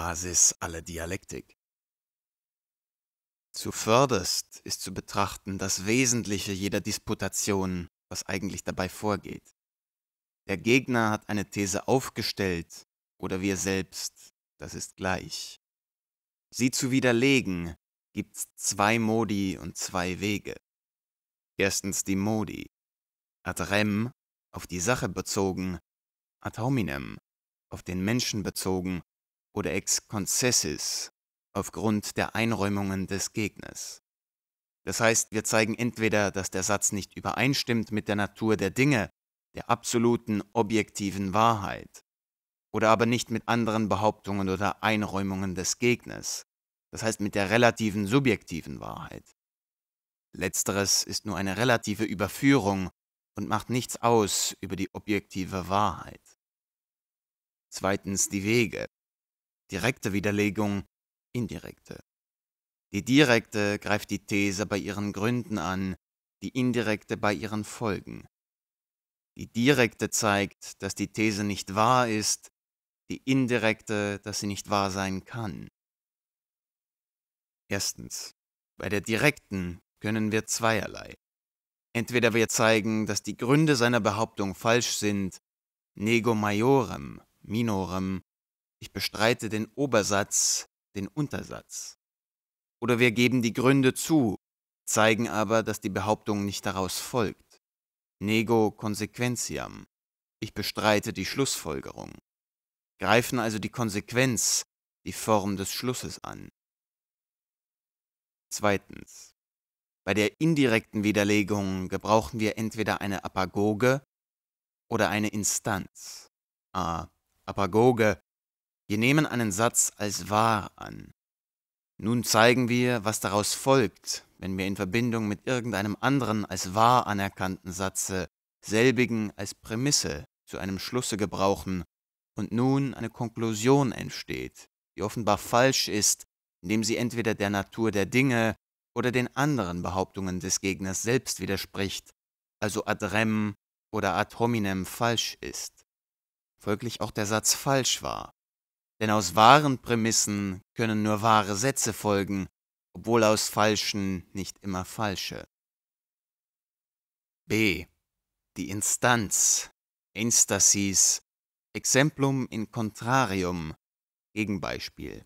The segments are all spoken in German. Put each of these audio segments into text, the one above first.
Basis aller Dialektik. Zuvörderst ist zu betrachten das Wesentliche jeder Disputation, was eigentlich dabei vorgeht. Der Gegner hat eine These aufgestellt oder wir selbst, das ist gleich. Sie zu widerlegen gibt zwei Modi und zwei Wege. Erstens die Modi. Ad rem, auf die Sache bezogen, ad hominem, auf den Menschen bezogen oder ex concessis aufgrund der Einräumungen des Gegners. Das heißt, wir zeigen entweder, dass der Satz nicht übereinstimmt mit der Natur der Dinge, der absoluten objektiven Wahrheit, oder aber nicht mit anderen Behauptungen oder Einräumungen des Gegners, das heißt mit der relativen subjektiven Wahrheit. Letzteres ist nur eine relative Überführung und macht nichts aus über die objektive Wahrheit. Zweitens die Wege. Direkte Widerlegung, indirekte. Die direkte greift die These bei ihren Gründen an, die indirekte bei ihren Folgen. Die direkte zeigt, dass die These nicht wahr ist, die indirekte, dass sie nicht wahr sein kann. Erstens. Bei der direkten können wir zweierlei. Entweder wir zeigen, dass die Gründe seiner Behauptung falsch sind, nego majorem, minorem, ich bestreite den Obersatz, den Untersatz. Oder wir geben die Gründe zu, zeigen aber, dass die Behauptung nicht daraus folgt. Nego consequentiam. Ich bestreite die Schlussfolgerung. Greifen also die Konsequenz, die Form des Schlusses an. Zweitens. Bei der indirekten Widerlegung gebrauchen wir entweder eine Apagoge oder eine Instanz. A. Apagoge wir nehmen einen Satz als wahr an. Nun zeigen wir, was daraus folgt, wenn wir in Verbindung mit irgendeinem anderen als wahr anerkannten Satze selbigen als Prämisse zu einem Schlusse gebrauchen und nun eine Konklusion entsteht, die offenbar falsch ist, indem sie entweder der Natur der Dinge oder den anderen Behauptungen des Gegners selbst widerspricht, also ad rem oder ad hominem falsch ist. Folglich auch der Satz falsch war, denn aus wahren Prämissen können nur wahre Sätze folgen, obwohl aus falschen nicht immer falsche. B. Die Instanz, Instasis, Exemplum in Contrarium, Gegenbeispiel.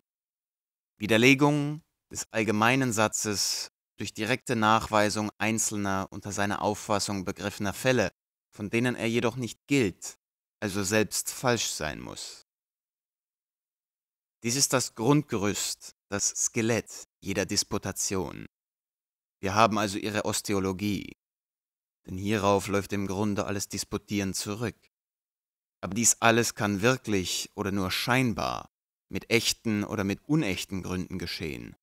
Widerlegung des allgemeinen Satzes durch direkte Nachweisung einzelner unter seiner Auffassung begriffener Fälle, von denen er jedoch nicht gilt, also selbst falsch sein muss. Dies ist das Grundgerüst, das Skelett jeder Disputation. Wir haben also ihre Osteologie, denn hierauf läuft im Grunde alles Disputieren zurück. Aber dies alles kann wirklich oder nur scheinbar mit echten oder mit unechten Gründen geschehen.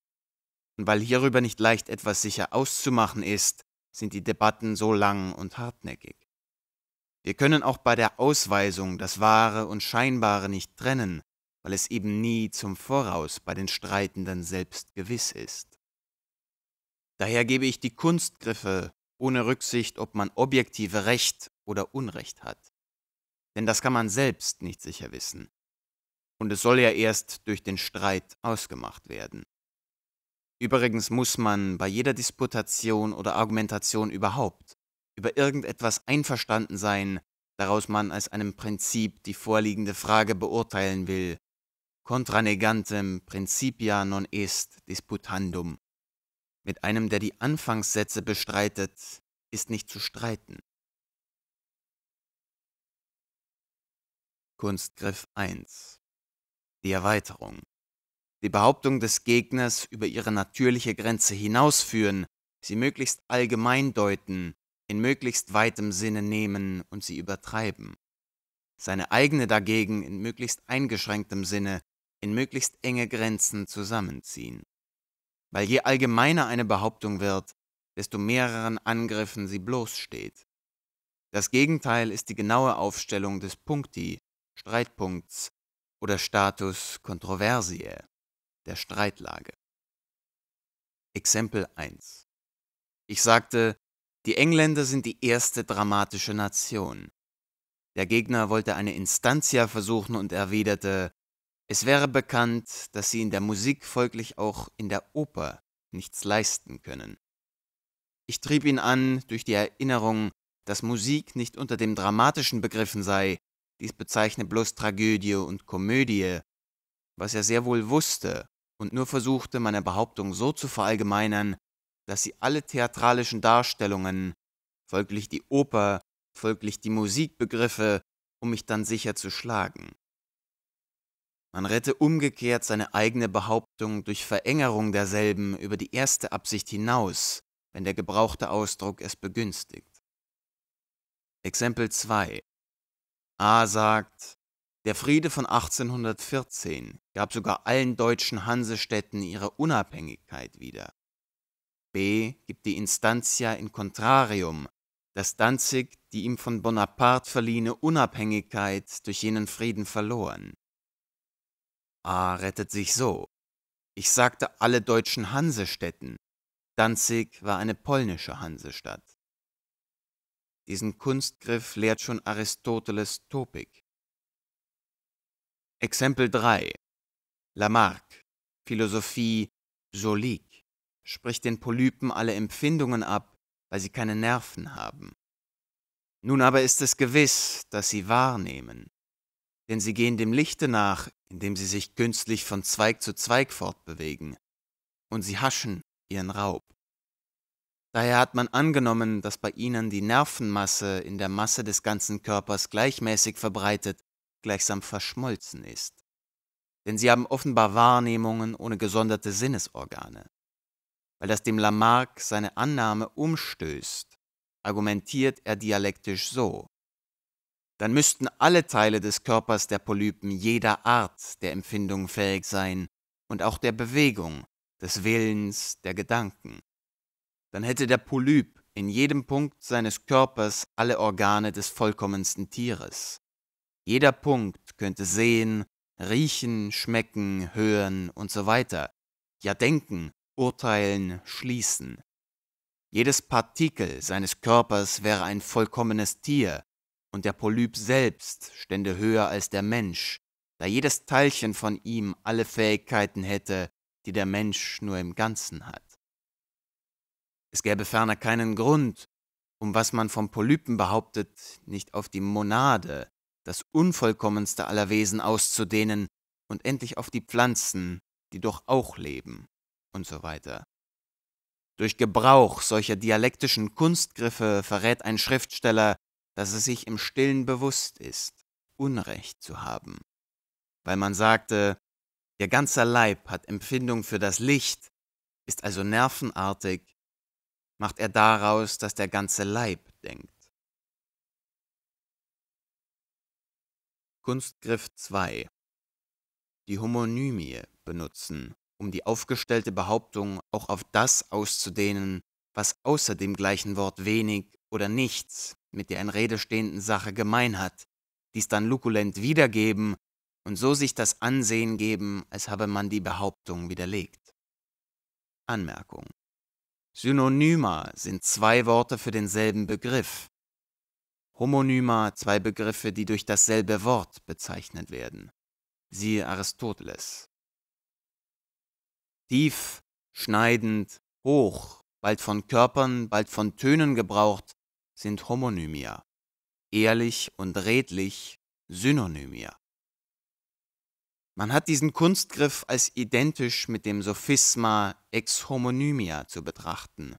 Und weil hierüber nicht leicht etwas sicher auszumachen ist, sind die Debatten so lang und hartnäckig. Wir können auch bei der Ausweisung das Wahre und Scheinbare nicht trennen, weil es eben nie zum Voraus bei den Streitenden selbst gewiss ist. Daher gebe ich die Kunstgriffe ohne Rücksicht, ob man objektive Recht oder Unrecht hat. Denn das kann man selbst nicht sicher wissen. Und es soll ja erst durch den Streit ausgemacht werden. Übrigens muss man bei jeder Disputation oder Argumentation überhaupt über irgendetwas einverstanden sein, daraus man als einem Prinzip die vorliegende Frage beurteilen will contra negantem principia non est disputandum. Mit einem, der die Anfangssätze bestreitet, ist nicht zu streiten. Kunstgriff 1 Die Erweiterung Die Behauptung des Gegners über ihre natürliche Grenze hinausführen, sie möglichst allgemein deuten, in möglichst weitem Sinne nehmen und sie übertreiben. Seine eigene dagegen in möglichst eingeschränktem Sinne in möglichst enge Grenzen zusammenziehen. Weil je allgemeiner eine Behauptung wird, desto mehreren Angriffen sie bloßsteht. Das Gegenteil ist die genaue Aufstellung des Punkti, Streitpunkts oder Status Controversiae, der Streitlage. Exempel 1 Ich sagte, die Engländer sind die erste dramatische Nation. Der Gegner wollte eine Instantia versuchen und erwiderte, es wäre bekannt, dass sie in der Musik folglich auch in der Oper nichts leisten können. Ich trieb ihn an durch die Erinnerung, dass Musik nicht unter dem Dramatischen begriffen sei, dies bezeichne bloß Tragödie und Komödie, was er sehr wohl wusste und nur versuchte, meine Behauptung so zu verallgemeinern, dass sie alle theatralischen Darstellungen, folglich die Oper, folglich die Musik begriffe, um mich dann sicher zu schlagen. Man rette umgekehrt seine eigene Behauptung durch Verengerung derselben über die erste Absicht hinaus, wenn der gebrauchte Ausdruck es begünstigt. Exempel 2 A sagt, der Friede von 1814 gab sogar allen deutschen Hansestädten ihre Unabhängigkeit wieder. B gibt die Instantia in Contrarium, dass Danzig die ihm von Bonaparte verliehene Unabhängigkeit durch jenen Frieden verloren. A rettet sich so. Ich sagte alle deutschen Hansestädten. Danzig war eine polnische Hansestadt. Diesen Kunstgriff lehrt schon Aristoteles Topik. Exempel 3. Lamarck, Philosophie Solik, spricht den Polypen alle Empfindungen ab, weil sie keine Nerven haben. Nun aber ist es gewiss, dass sie wahrnehmen, denn sie gehen dem Lichte nach, indem sie sich künstlich von Zweig zu Zweig fortbewegen, und sie haschen ihren Raub. Daher hat man angenommen, dass bei ihnen die Nervenmasse in der Masse des ganzen Körpers gleichmäßig verbreitet, gleichsam verschmolzen ist. Denn sie haben offenbar Wahrnehmungen ohne gesonderte Sinnesorgane. Weil das dem Lamarck seine Annahme umstößt, argumentiert er dialektisch so dann müssten alle Teile des Körpers der Polypen jeder Art der Empfindung fähig sein und auch der Bewegung, des Willens, der Gedanken. Dann hätte der Polyp in jedem Punkt seines Körpers alle Organe des vollkommensten Tieres. Jeder Punkt könnte sehen, riechen, schmecken, hören und so weiter, ja denken, urteilen, schließen. Jedes Partikel seines Körpers wäre ein vollkommenes Tier, und der Polyp selbst stände höher als der Mensch, da jedes Teilchen von ihm alle Fähigkeiten hätte, die der Mensch nur im Ganzen hat. Es gäbe ferner keinen Grund, um was man vom Polypen behauptet, nicht auf die Monade, das unvollkommenste aller Wesen auszudehnen und endlich auf die Pflanzen, die doch auch leben, und so weiter. Durch Gebrauch solcher dialektischen Kunstgriffe verrät ein Schriftsteller, dass es sich im stillen bewusst ist, Unrecht zu haben. Weil man sagte, ihr ganzer Leib hat Empfindung für das Licht, ist also nervenartig, macht er daraus, dass der ganze Leib denkt. Kunstgriff 2 Die Homonymie benutzen, um die aufgestellte Behauptung auch auf das auszudehnen, was außer dem gleichen Wort wenig oder nichts mit der in Rede stehenden Sache gemein hat, dies dann lukulent wiedergeben und so sich das Ansehen geben, als habe man die Behauptung widerlegt. Anmerkung. Synonyma sind zwei Worte für denselben Begriff. Homonyma zwei Begriffe, die durch dasselbe Wort bezeichnet werden. Siehe Aristoteles. Tief, schneidend, hoch, bald von Körpern, bald von Tönen gebraucht, sind Homonymia, ehrlich und redlich Synonymia. Man hat diesen Kunstgriff als identisch mit dem Sophisma ex homonymia zu betrachten.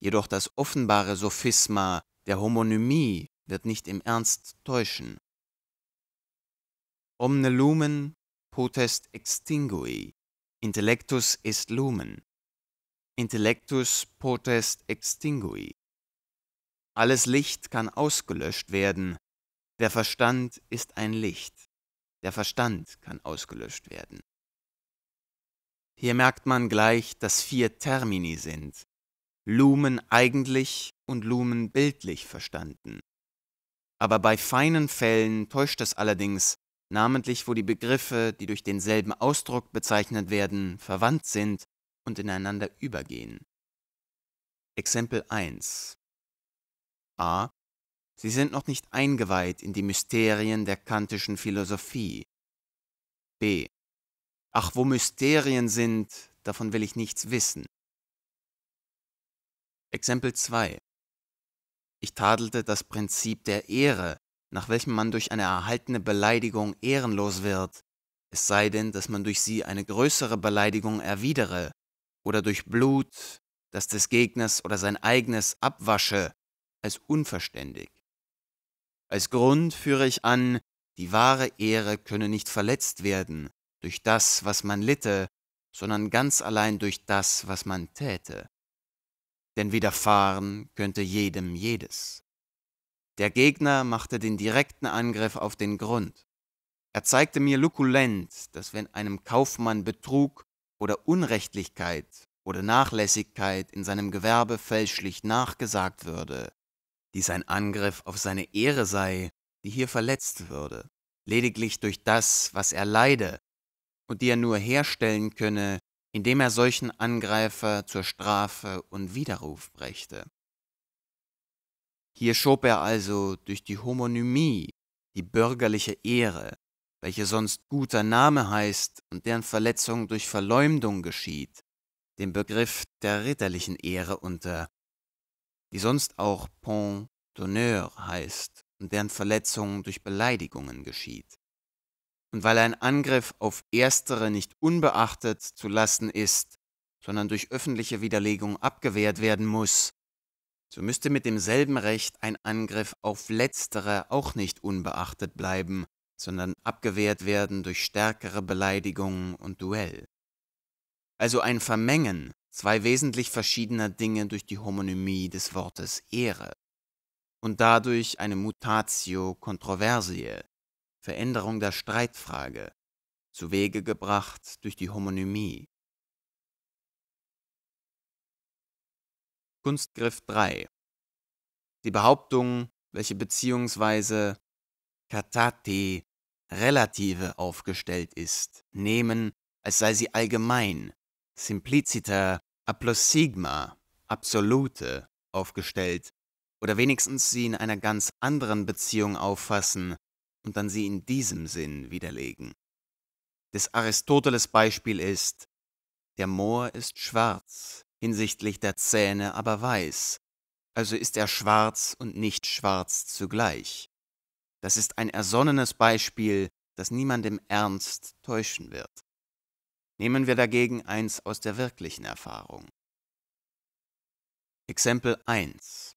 Jedoch das offenbare Sophisma der Homonymie wird nicht im Ernst täuschen. Omne lumen potest extingui, intellectus est lumen, intellectus potest extingui. Alles Licht kann ausgelöscht werden. Der Verstand ist ein Licht. Der Verstand kann ausgelöscht werden. Hier merkt man gleich, dass vier Termini sind. Lumen eigentlich und Lumen bildlich verstanden. Aber bei feinen Fällen täuscht es allerdings, namentlich wo die Begriffe, die durch denselben Ausdruck bezeichnet werden, verwandt sind und ineinander übergehen. Exempel 1 a. Sie sind noch nicht eingeweiht in die Mysterien der kantischen Philosophie. b. Ach, wo Mysterien sind, davon will ich nichts wissen. Exempel 2. Ich tadelte das Prinzip der Ehre, nach welchem man durch eine erhaltene Beleidigung ehrenlos wird, es sei denn, dass man durch sie eine größere Beleidigung erwidere, oder durch Blut, das des Gegners oder sein eigenes abwasche, als unverständig. Als Grund führe ich an, die wahre Ehre könne nicht verletzt werden durch das, was man litte, sondern ganz allein durch das, was man täte. Denn widerfahren könnte jedem jedes. Der Gegner machte den direkten Angriff auf den Grund. Er zeigte mir lukulent, dass wenn einem Kaufmann Betrug oder Unrechtlichkeit oder Nachlässigkeit in seinem Gewerbe fälschlich nachgesagt würde, dies ein Angriff auf seine Ehre sei, die hier verletzt würde, lediglich durch das, was er leide, und die er nur herstellen könne, indem er solchen Angreifer zur Strafe und Widerruf brächte. Hier schob er also durch die Homonymie die bürgerliche Ehre, welche sonst guter Name heißt und deren Verletzung durch Verleumdung geschieht, den Begriff der ritterlichen Ehre unter, die sonst auch Pont d'honneur heißt und deren Verletzung durch Beleidigungen geschieht. Und weil ein Angriff auf erstere nicht unbeachtet zu lassen ist, sondern durch öffentliche Widerlegung abgewehrt werden muss, so müsste mit demselben Recht ein Angriff auf letztere auch nicht unbeachtet bleiben, sondern abgewehrt werden durch stärkere Beleidigung und Duell. Also ein Vermengen zwei wesentlich verschiedener Dinge durch die Homonymie des Wortes Ehre und dadurch eine Mutatio Controversie, Veränderung der Streitfrage, zu Wege gebracht durch die Homonymie. Kunstgriff 3 Die Behauptung, welche beziehungsweise katati relative aufgestellt ist, nehmen, als sei sie allgemein Simpliciter ab plus sigma, absolute, aufgestellt oder wenigstens sie in einer ganz anderen Beziehung auffassen und dann sie in diesem Sinn widerlegen. Des Aristoteles Beispiel ist, der Moor ist schwarz, hinsichtlich der Zähne aber weiß, also ist er schwarz und nicht schwarz zugleich. Das ist ein ersonnenes Beispiel, das niemandem ernst täuschen wird. Nehmen wir dagegen eins aus der wirklichen Erfahrung. Exempel 1.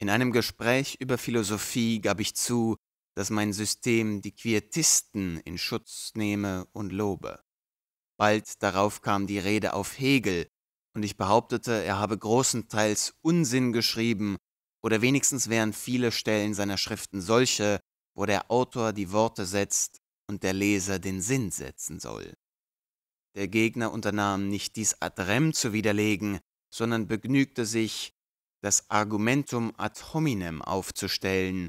In einem Gespräch über Philosophie gab ich zu, dass mein System die Quietisten in Schutz nehme und lobe. Bald darauf kam die Rede auf Hegel, und ich behauptete, er habe großenteils Unsinn geschrieben, oder wenigstens wären viele Stellen seiner Schriften solche, wo der Autor die Worte setzt und der Leser den Sinn setzen soll. Der Gegner unternahm nicht dies ad rem zu widerlegen, sondern begnügte sich, das Argumentum ad hominem aufzustellen.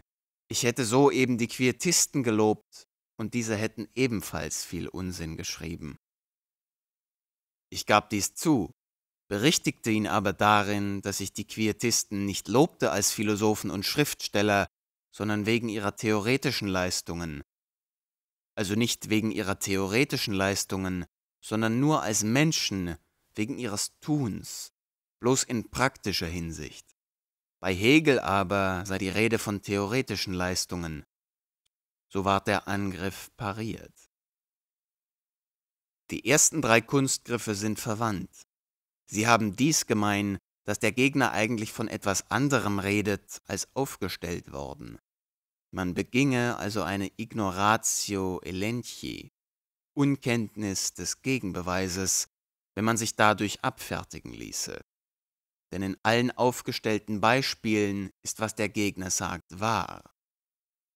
Ich hätte soeben die Quietisten gelobt, und diese hätten ebenfalls viel Unsinn geschrieben. Ich gab dies zu, berichtigte ihn aber darin, dass ich die Quietisten nicht lobte als Philosophen und Schriftsteller, sondern wegen ihrer theoretischen Leistungen. Also nicht wegen ihrer theoretischen Leistungen, sondern nur als Menschen wegen ihres Tuns, bloß in praktischer Hinsicht. Bei Hegel aber sei die Rede von theoretischen Leistungen. So ward der Angriff pariert. Die ersten drei Kunstgriffe sind verwandt. Sie haben dies gemein, dass der Gegner eigentlich von etwas anderem redet, als aufgestellt worden. Man beginge also eine Ignoratio elenchi, Unkenntnis des Gegenbeweises, wenn man sich dadurch abfertigen ließe. Denn in allen aufgestellten Beispielen ist, was der Gegner sagt, wahr.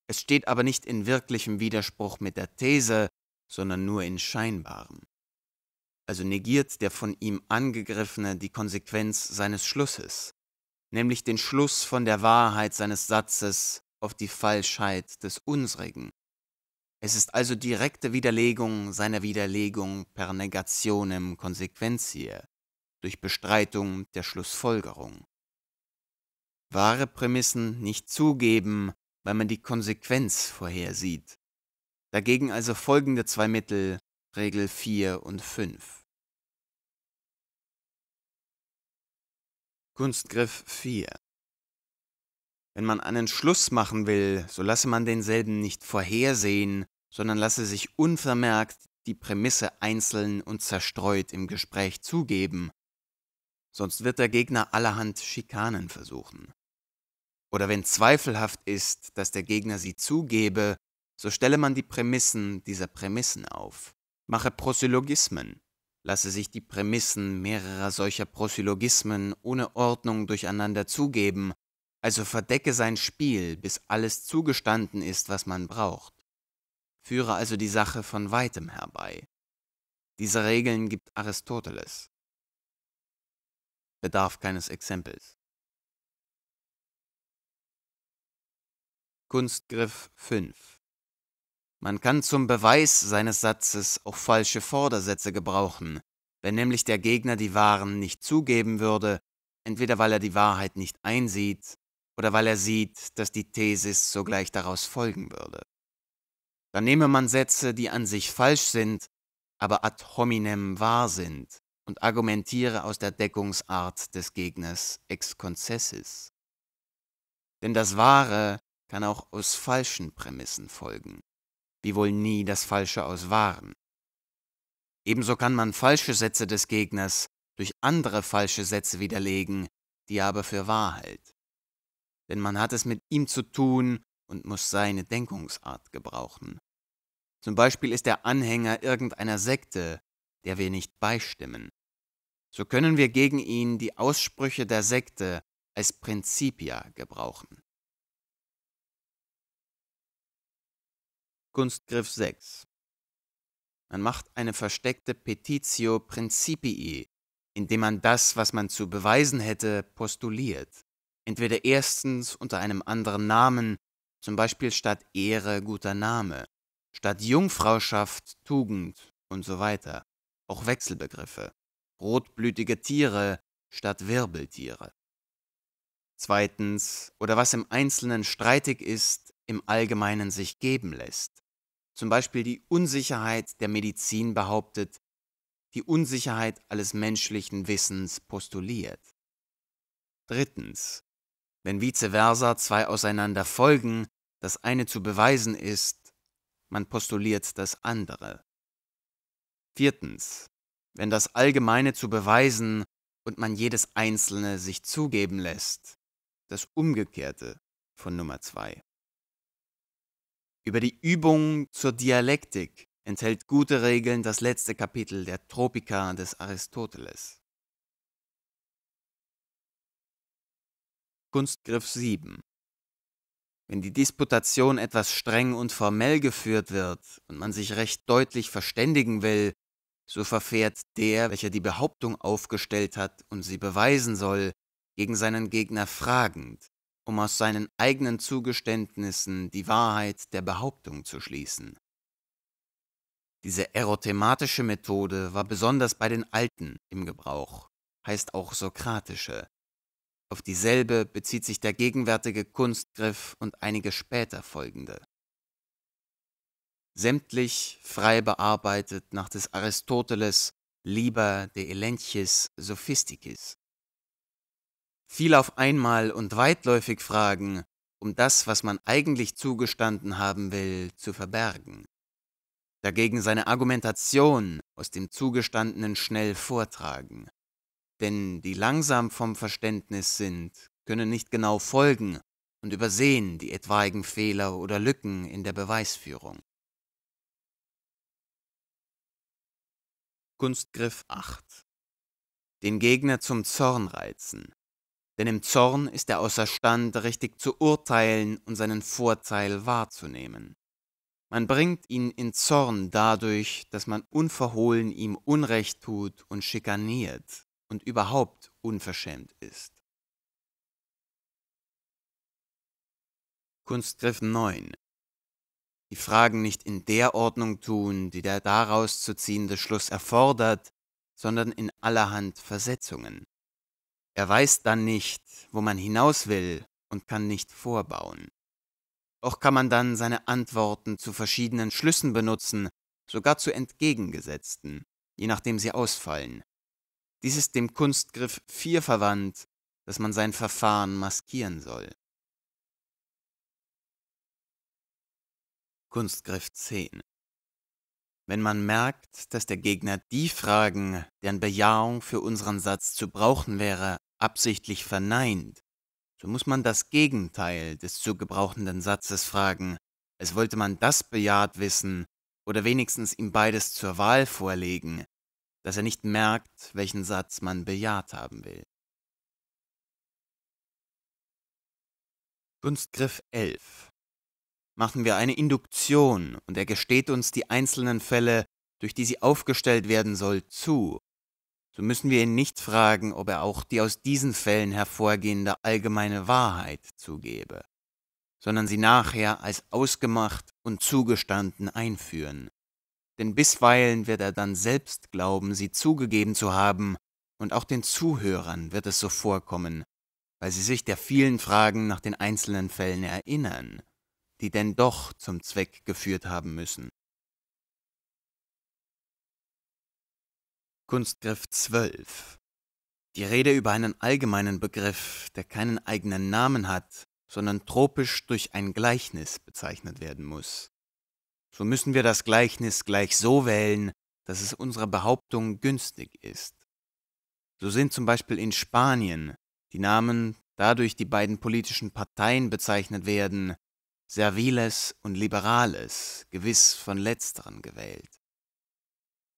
Es steht aber nicht in wirklichem Widerspruch mit der These, sondern nur in scheinbarem. Also negiert der von ihm angegriffene die Konsequenz seines Schlusses, nämlich den Schluss von der Wahrheit seines Satzes auf die Falschheit des unsrigen. Es ist also direkte Widerlegung seiner Widerlegung per negationem consequentie, durch Bestreitung der Schlussfolgerung. Wahre Prämissen nicht zugeben, weil man die Konsequenz vorhersieht. Dagegen also folgende zwei Mittel, Regel 4 und 5. Kunstgriff 4 Wenn man einen Schluss machen will, so lasse man denselben nicht vorhersehen, sondern lasse sich unvermerkt die Prämisse einzeln und zerstreut im Gespräch zugeben, sonst wird der Gegner allerhand Schikanen versuchen. Oder wenn zweifelhaft ist, dass der Gegner sie zugebe, so stelle man die Prämissen dieser Prämissen auf, mache Prosyllogismen, lasse sich die Prämissen mehrerer solcher Prosyllogismen ohne Ordnung durcheinander zugeben, also verdecke sein Spiel, bis alles zugestanden ist, was man braucht führe also die Sache von weitem herbei. Diese Regeln gibt Aristoteles. Bedarf keines Exempels. Kunstgriff 5 man kann zum Beweis seines Satzes auch falsche Vordersätze gebrauchen, wenn nämlich der Gegner die wahren nicht zugeben würde, entweder weil er die Wahrheit nicht einsieht oder weil er sieht, dass die Thesis sogleich daraus folgen würde. Dann nehme man Sätze, die an sich falsch sind, aber ad hominem wahr sind und argumentiere aus der Deckungsart des Gegners ex concessis. Denn das Wahre kann auch aus falschen Prämissen folgen, wie wohl nie das Falsche aus Wahren. Ebenso kann man falsche Sätze des Gegners durch andere falsche Sätze widerlegen, die er aber für wahr hält. Denn man hat es mit ihm zu tun, und muss seine Denkungsart gebrauchen. Zum Beispiel ist er Anhänger irgendeiner Sekte, der wir nicht beistimmen. So können wir gegen ihn die Aussprüche der Sekte als Principia gebrauchen. Kunstgriff 6 Man macht eine versteckte Petitio Principii, indem man das, was man zu beweisen hätte, postuliert, entweder erstens unter einem anderen Namen zum Beispiel statt Ehre guter Name, statt Jungfrauschaft Tugend und so weiter. Auch Wechselbegriffe. Rotblütige Tiere statt Wirbeltiere. Zweitens, oder was im Einzelnen streitig ist, im Allgemeinen sich geben lässt. Zum Beispiel die Unsicherheit der Medizin behauptet, die Unsicherheit alles menschlichen Wissens postuliert. Drittens, wenn vice versa zwei auseinander folgen, das eine zu beweisen ist, man postuliert das andere. Viertens. Wenn das Allgemeine zu beweisen und man jedes Einzelne sich zugeben lässt, das Umgekehrte von Nummer zwei. Über die Übung zur Dialektik enthält gute Regeln das letzte Kapitel der Tropika des Aristoteles. Kunstgriff 7. Wenn die Disputation etwas streng und formell geführt wird und man sich recht deutlich verständigen will, so verfährt der, welcher die Behauptung aufgestellt hat und sie beweisen soll, gegen seinen Gegner fragend, um aus seinen eigenen Zugeständnissen die Wahrheit der Behauptung zu schließen. Diese erothematische Methode war besonders bei den Alten im Gebrauch, heißt auch sokratische, auf dieselbe bezieht sich der gegenwärtige Kunstgriff und einige später folgende. Sämtlich frei bearbeitet nach des Aristoteles Liber de Elenchis Sophisticis. Viel auf einmal und weitläufig Fragen, um das, was man eigentlich zugestanden haben will, zu verbergen. Dagegen seine Argumentation aus dem Zugestandenen schnell vortragen denn die langsam vom Verständnis sind, können nicht genau folgen und übersehen die etwaigen Fehler oder Lücken in der Beweisführung. Kunstgriff 8 Den Gegner zum Zorn reizen. Denn im Zorn ist er außerstand, richtig zu urteilen und seinen Vorteil wahrzunehmen. Man bringt ihn in Zorn dadurch, dass man unverhohlen ihm Unrecht tut und schikaniert, und überhaupt unverschämt ist. Kunstgriff 9. Die Fragen nicht in der Ordnung tun, die der daraus zu ziehende Schluss erfordert, sondern in allerhand Versetzungen. Er weiß dann nicht, wo man hinaus will und kann nicht vorbauen. Auch kann man dann seine Antworten zu verschiedenen Schlüssen benutzen, sogar zu entgegengesetzten, je nachdem sie ausfallen. Dies ist dem Kunstgriff 4 verwandt, dass man sein Verfahren maskieren soll. Kunstgriff 10 Wenn man merkt, dass der Gegner die Fragen, deren Bejahung für unseren Satz zu brauchen wäre, absichtlich verneint, so muss man das Gegenteil des zu gebrauchenden Satzes fragen, als wollte man das bejaht wissen oder wenigstens ihm beides zur Wahl vorlegen, dass er nicht merkt, welchen Satz man bejaht haben will. Kunstgriff 11. Machen wir eine Induktion und er gesteht uns die einzelnen Fälle, durch die sie aufgestellt werden soll, zu. So müssen wir ihn nicht fragen, ob er auch die aus diesen Fällen hervorgehende allgemeine Wahrheit zugebe, sondern sie nachher als ausgemacht und zugestanden einführen denn bisweilen wird er dann selbst glauben, sie zugegeben zu haben, und auch den Zuhörern wird es so vorkommen, weil sie sich der vielen Fragen nach den einzelnen Fällen erinnern, die denn doch zum Zweck geführt haben müssen. Kunstgriff 12 Die Rede über einen allgemeinen Begriff, der keinen eigenen Namen hat, sondern tropisch durch ein Gleichnis bezeichnet werden muss so müssen wir das Gleichnis gleich so wählen, dass es unserer Behauptung günstig ist. So sind zum Beispiel in Spanien die Namen dadurch die beiden politischen Parteien bezeichnet werden, Serviles und Liberales, gewiss von letzteren gewählt.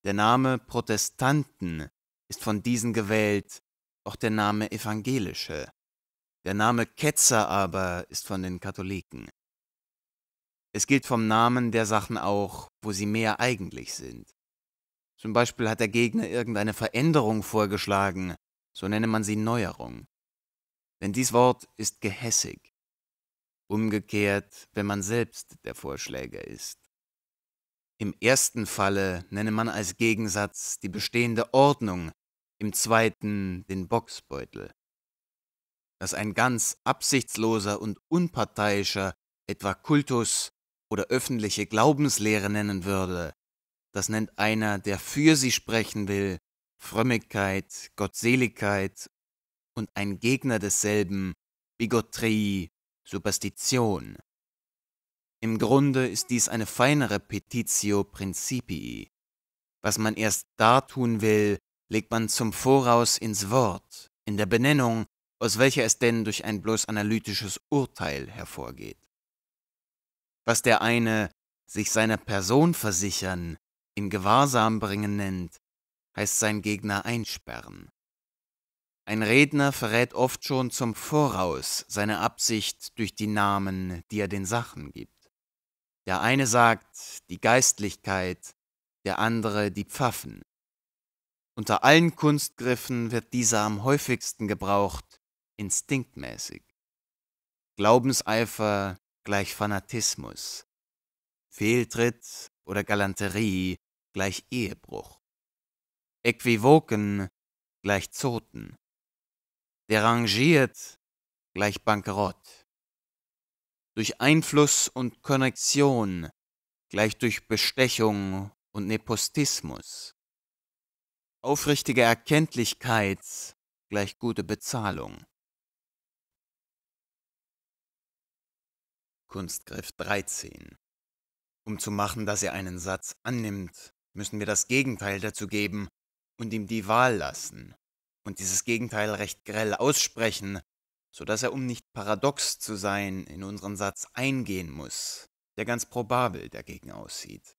Der Name Protestanten ist von diesen gewählt, auch der Name Evangelische. Der Name Ketzer aber ist von den Katholiken. Es gilt vom Namen der Sachen auch, wo sie mehr eigentlich sind. Zum Beispiel hat der Gegner irgendeine Veränderung vorgeschlagen, so nenne man sie Neuerung. Denn dies Wort ist gehässig. Umgekehrt, wenn man selbst der Vorschläger ist. Im ersten Falle nenne man als Gegensatz die bestehende Ordnung, im zweiten den Boxbeutel. Dass ein ganz absichtsloser und unparteiischer etwa Kultus oder öffentliche Glaubenslehre nennen würde. Das nennt einer, der für sie sprechen will, Frömmigkeit, Gottseligkeit und ein Gegner desselben, Bigotrie, Superstition. Im Grunde ist dies eine feinere Petitio Principii. Was man erst da tun will, legt man zum Voraus ins Wort, in der Benennung, aus welcher es denn durch ein bloß analytisches Urteil hervorgeht was der eine sich seiner Person versichern, in Gewahrsam bringen nennt, heißt sein Gegner einsperren. Ein Redner verrät oft schon zum Voraus seine Absicht durch die Namen, die er den Sachen gibt. Der eine sagt die Geistlichkeit, der andere die Pfaffen. Unter allen Kunstgriffen wird dieser am häufigsten gebraucht, instinktmäßig. Glaubenseifer, gleich Fanatismus, Fehltritt oder Galanterie gleich Ehebruch, Äquivoken gleich Zoten, derangiert gleich Bankerott, durch Einfluss und Konnexion gleich durch Bestechung und Nepostismus, aufrichtige Erkenntlichkeit gleich gute Bezahlung. Kunstgriff 13. Um zu machen, dass er einen Satz annimmt, müssen wir das Gegenteil dazu geben und ihm die Wahl lassen und dieses Gegenteil recht grell aussprechen, sodass er, um nicht paradox zu sein, in unseren Satz eingehen muss, der ganz probabel dagegen aussieht.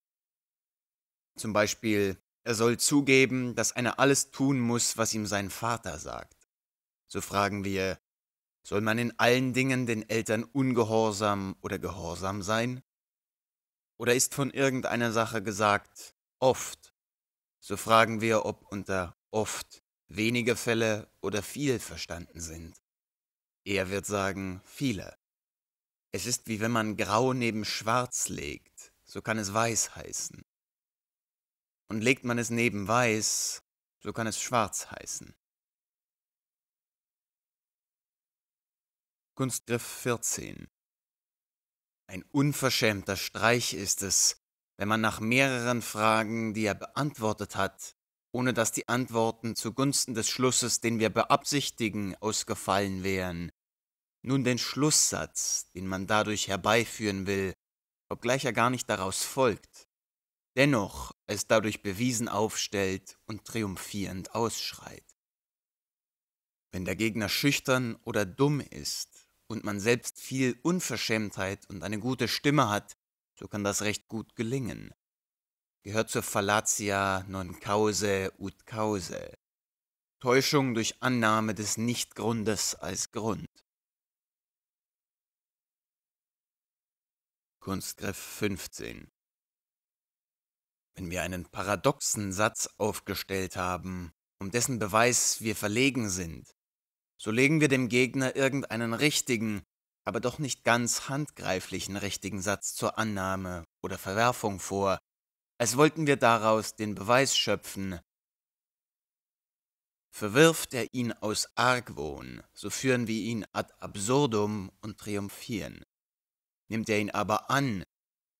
Zum Beispiel, er soll zugeben, dass einer alles tun muss, was ihm sein Vater sagt. So fragen wir, soll man in allen Dingen den Eltern ungehorsam oder gehorsam sein? Oder ist von irgendeiner Sache gesagt oft? So fragen wir, ob unter oft wenige Fälle oder viel verstanden sind. Er wird sagen viele. Es ist wie wenn man grau neben schwarz legt, so kann es weiß heißen. Und legt man es neben weiß, so kann es schwarz heißen. Kunstgriff 14 Ein unverschämter Streich ist es, wenn man nach mehreren Fragen, die er beantwortet hat, ohne dass die Antworten zugunsten des Schlusses, den wir beabsichtigen, ausgefallen wären, nun den Schlusssatz, den man dadurch herbeiführen will, obgleich er gar nicht daraus folgt, dennoch es dadurch bewiesen aufstellt und triumphierend ausschreit. Wenn der Gegner schüchtern oder dumm ist, und man selbst viel Unverschämtheit und eine gute Stimme hat, so kann das recht gut gelingen. Gehört zur Fallatia non cause ut cause. Täuschung durch Annahme des Nichtgrundes als Grund. Kunstgriff 15 Wenn wir einen paradoxen Satz aufgestellt haben, um dessen Beweis wir verlegen sind, so legen wir dem Gegner irgendeinen richtigen, aber doch nicht ganz handgreiflichen richtigen Satz zur Annahme oder Verwerfung vor, als wollten wir daraus den Beweis schöpfen. Verwirft er ihn aus Argwohn, so führen wir ihn ad absurdum und triumphieren. Nimmt er ihn aber an,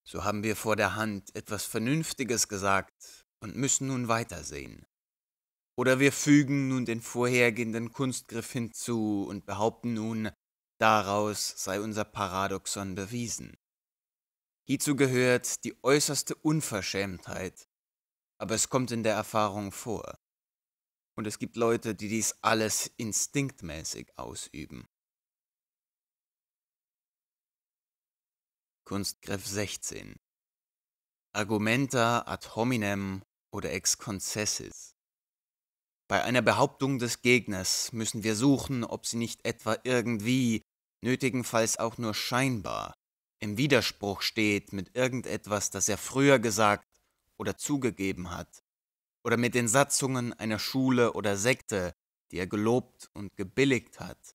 so haben wir vor der Hand etwas Vernünftiges gesagt und müssen nun weitersehen. Oder wir fügen nun den vorhergehenden Kunstgriff hinzu und behaupten nun, daraus sei unser Paradoxon bewiesen. Hierzu gehört die äußerste Unverschämtheit, aber es kommt in der Erfahrung vor. Und es gibt Leute, die dies alles instinktmäßig ausüben. Kunstgriff 16 Argumenta ad hominem oder ex concessis bei einer Behauptung des Gegners müssen wir suchen, ob sie nicht etwa irgendwie, nötigenfalls auch nur scheinbar, im Widerspruch steht mit irgendetwas, das er früher gesagt oder zugegeben hat, oder mit den Satzungen einer Schule oder Sekte, die er gelobt und gebilligt hat,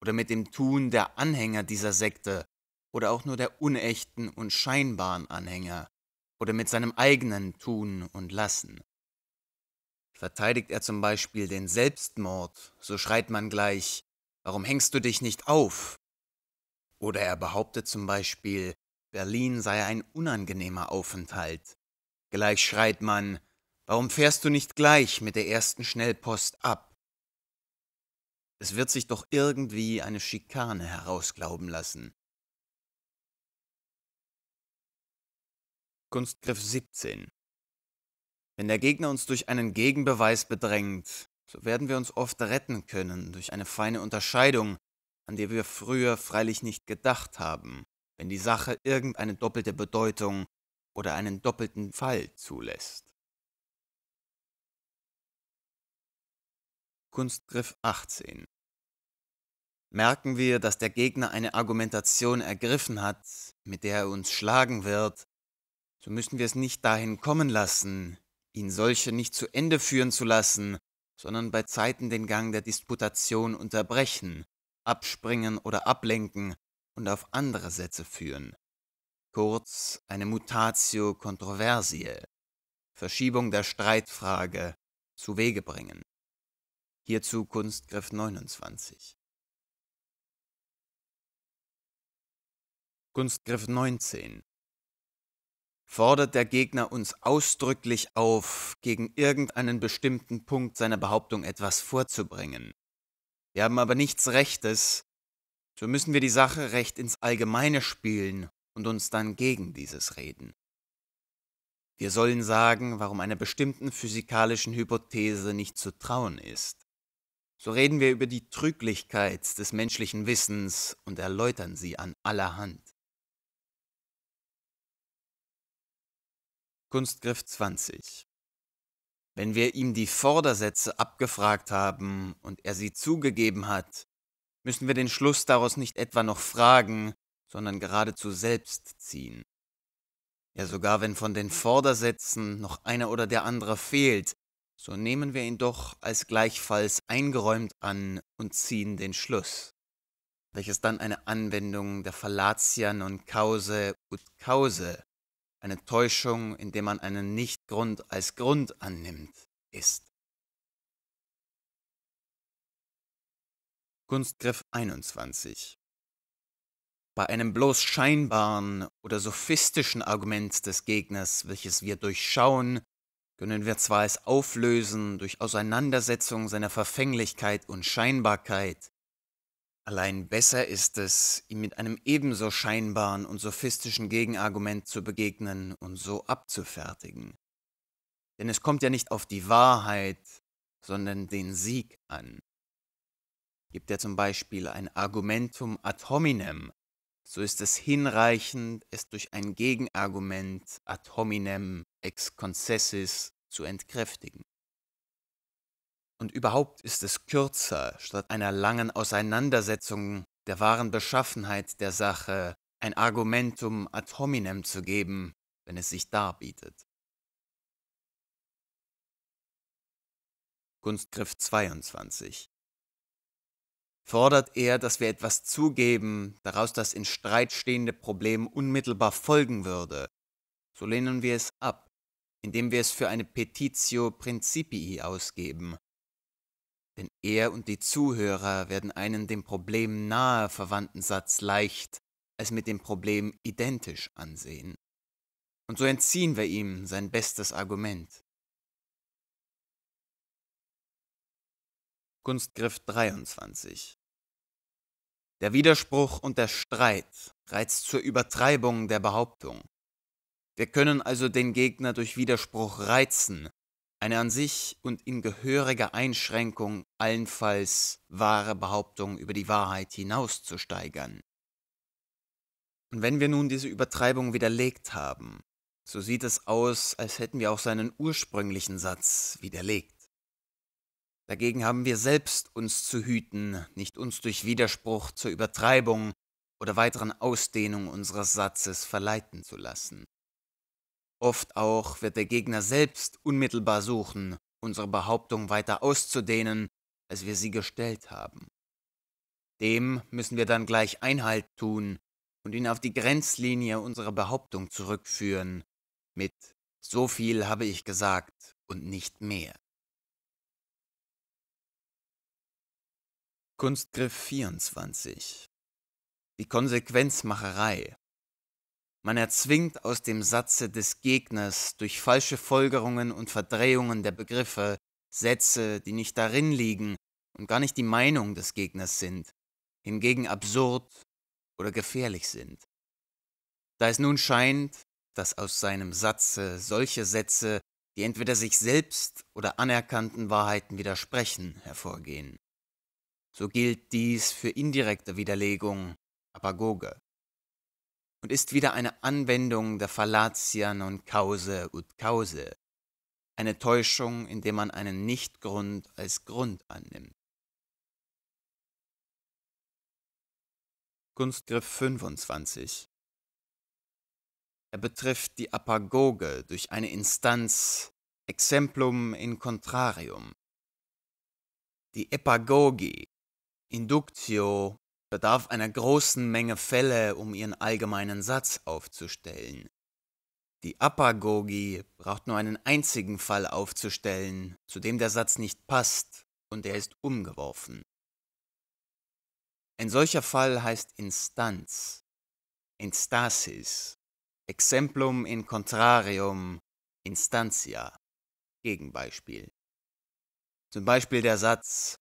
oder mit dem Tun der Anhänger dieser Sekte oder auch nur der unechten und scheinbaren Anhänger, oder mit seinem eigenen Tun und Lassen. Verteidigt er zum Beispiel den Selbstmord, so schreit man gleich, warum hängst du dich nicht auf? Oder er behauptet zum Beispiel, Berlin sei ein unangenehmer Aufenthalt. Gleich schreit man, warum fährst du nicht gleich mit der ersten Schnellpost ab? Es wird sich doch irgendwie eine Schikane herausglauben lassen. Kunstgriff 17 wenn der Gegner uns durch einen Gegenbeweis bedrängt, so werden wir uns oft retten können durch eine feine Unterscheidung, an die wir früher freilich nicht gedacht haben, wenn die Sache irgendeine doppelte Bedeutung oder einen doppelten Fall zulässt. Kunstgriff 18 Merken wir, dass der Gegner eine Argumentation ergriffen hat, mit der er uns schlagen wird, so müssen wir es nicht dahin kommen lassen, ihn solche nicht zu Ende führen zu lassen, sondern bei Zeiten den Gang der Disputation unterbrechen, abspringen oder ablenken und auf andere Sätze führen. Kurz eine Mutatio Controversiae, Verschiebung der Streitfrage, zu Wege bringen. Hierzu Kunstgriff 29. Kunstgriff 19 fordert der Gegner uns ausdrücklich auf, gegen irgendeinen bestimmten Punkt seiner Behauptung etwas vorzubringen. Wir haben aber nichts Rechtes, so müssen wir die Sache recht ins Allgemeine spielen und uns dann gegen dieses reden. Wir sollen sagen, warum einer bestimmten physikalischen Hypothese nicht zu trauen ist. So reden wir über die Trüglichkeit des menschlichen Wissens und erläutern sie an aller Hand. Kunstgriff 20. Wenn wir ihm die Vordersätze abgefragt haben und er sie zugegeben hat, müssen wir den Schluss daraus nicht etwa noch fragen, sondern geradezu selbst ziehen. Ja sogar wenn von den Vordersätzen noch einer oder der andere fehlt, so nehmen wir ihn doch als gleichfalls eingeräumt an und ziehen den Schluss, welches dann eine Anwendung der Fallatien non Cause ut Cause eine Täuschung, indem man einen Nichtgrund als Grund annimmt, ist. Kunstgriff 21 bei einem bloß scheinbaren oder sophistischen Argument des Gegners, welches wir durchschauen, können wir zwar es auflösen durch Auseinandersetzung seiner Verfänglichkeit und Scheinbarkeit, Allein besser ist es, ihm mit einem ebenso scheinbaren und sophistischen Gegenargument zu begegnen und so abzufertigen. Denn es kommt ja nicht auf die Wahrheit, sondern den Sieg an. Gibt er zum Beispiel ein Argumentum ad hominem, so ist es hinreichend, es durch ein Gegenargument ad hominem ex concessis zu entkräftigen. Und überhaupt ist es kürzer, statt einer langen Auseinandersetzung der wahren Beschaffenheit der Sache ein Argumentum ad hominem zu geben, wenn es sich darbietet. Kunstgriff 22 fordert er, dass wir etwas zugeben, daraus das in Streit stehende Problem unmittelbar folgen würde, so lehnen wir es ab, indem wir es für eine Petitio Principii ausgeben, denn er und die Zuhörer werden einen dem Problem nahe verwandten Satz leicht als mit dem Problem identisch ansehen. Und so entziehen wir ihm sein bestes Argument. Kunstgriff 23 Der Widerspruch und der Streit reizt zur Übertreibung der Behauptung. Wir können also den Gegner durch Widerspruch reizen, eine an sich und in gehöriger Einschränkung allenfalls wahre Behauptung über die Wahrheit hinaus zu steigern. Und wenn wir nun diese Übertreibung widerlegt haben, so sieht es aus, als hätten wir auch seinen ursprünglichen Satz widerlegt. Dagegen haben wir selbst uns zu hüten, nicht uns durch Widerspruch zur Übertreibung oder weiteren Ausdehnung unseres Satzes verleiten zu lassen. Oft auch wird der Gegner selbst unmittelbar suchen, unsere Behauptung weiter auszudehnen, als wir sie gestellt haben. Dem müssen wir dann gleich Einhalt tun und ihn auf die Grenzlinie unserer Behauptung zurückführen, mit so viel habe ich gesagt und nicht mehr. Kunstgriff 24 Die Konsequenzmacherei man erzwingt aus dem Satze des Gegners durch falsche Folgerungen und Verdrehungen der Begriffe Sätze, die nicht darin liegen und gar nicht die Meinung des Gegners sind, hingegen absurd oder gefährlich sind. Da es nun scheint, dass aus seinem Satze solche Sätze, die entweder sich selbst oder anerkannten Wahrheiten widersprechen, hervorgehen. So gilt dies für indirekte Widerlegung, Apagoge und ist wieder eine Anwendung der Fallatia non cause ut cause, eine Täuschung, indem man einen Nichtgrund als Grund annimmt. Kunstgriff 25 Er betrifft die Apagoge durch eine Instanz Exemplum in Contrarium. Die Epagogi, Inductio bedarf einer großen Menge Fälle, um ihren allgemeinen Satz aufzustellen. Die Apagogie braucht nur einen einzigen Fall aufzustellen, zu dem der Satz nicht passt und er ist umgeworfen. Ein solcher Fall heißt Instanz, Instasis, Exemplum in Contrarium, Instantia, Gegenbeispiel. Zum Beispiel der Satz,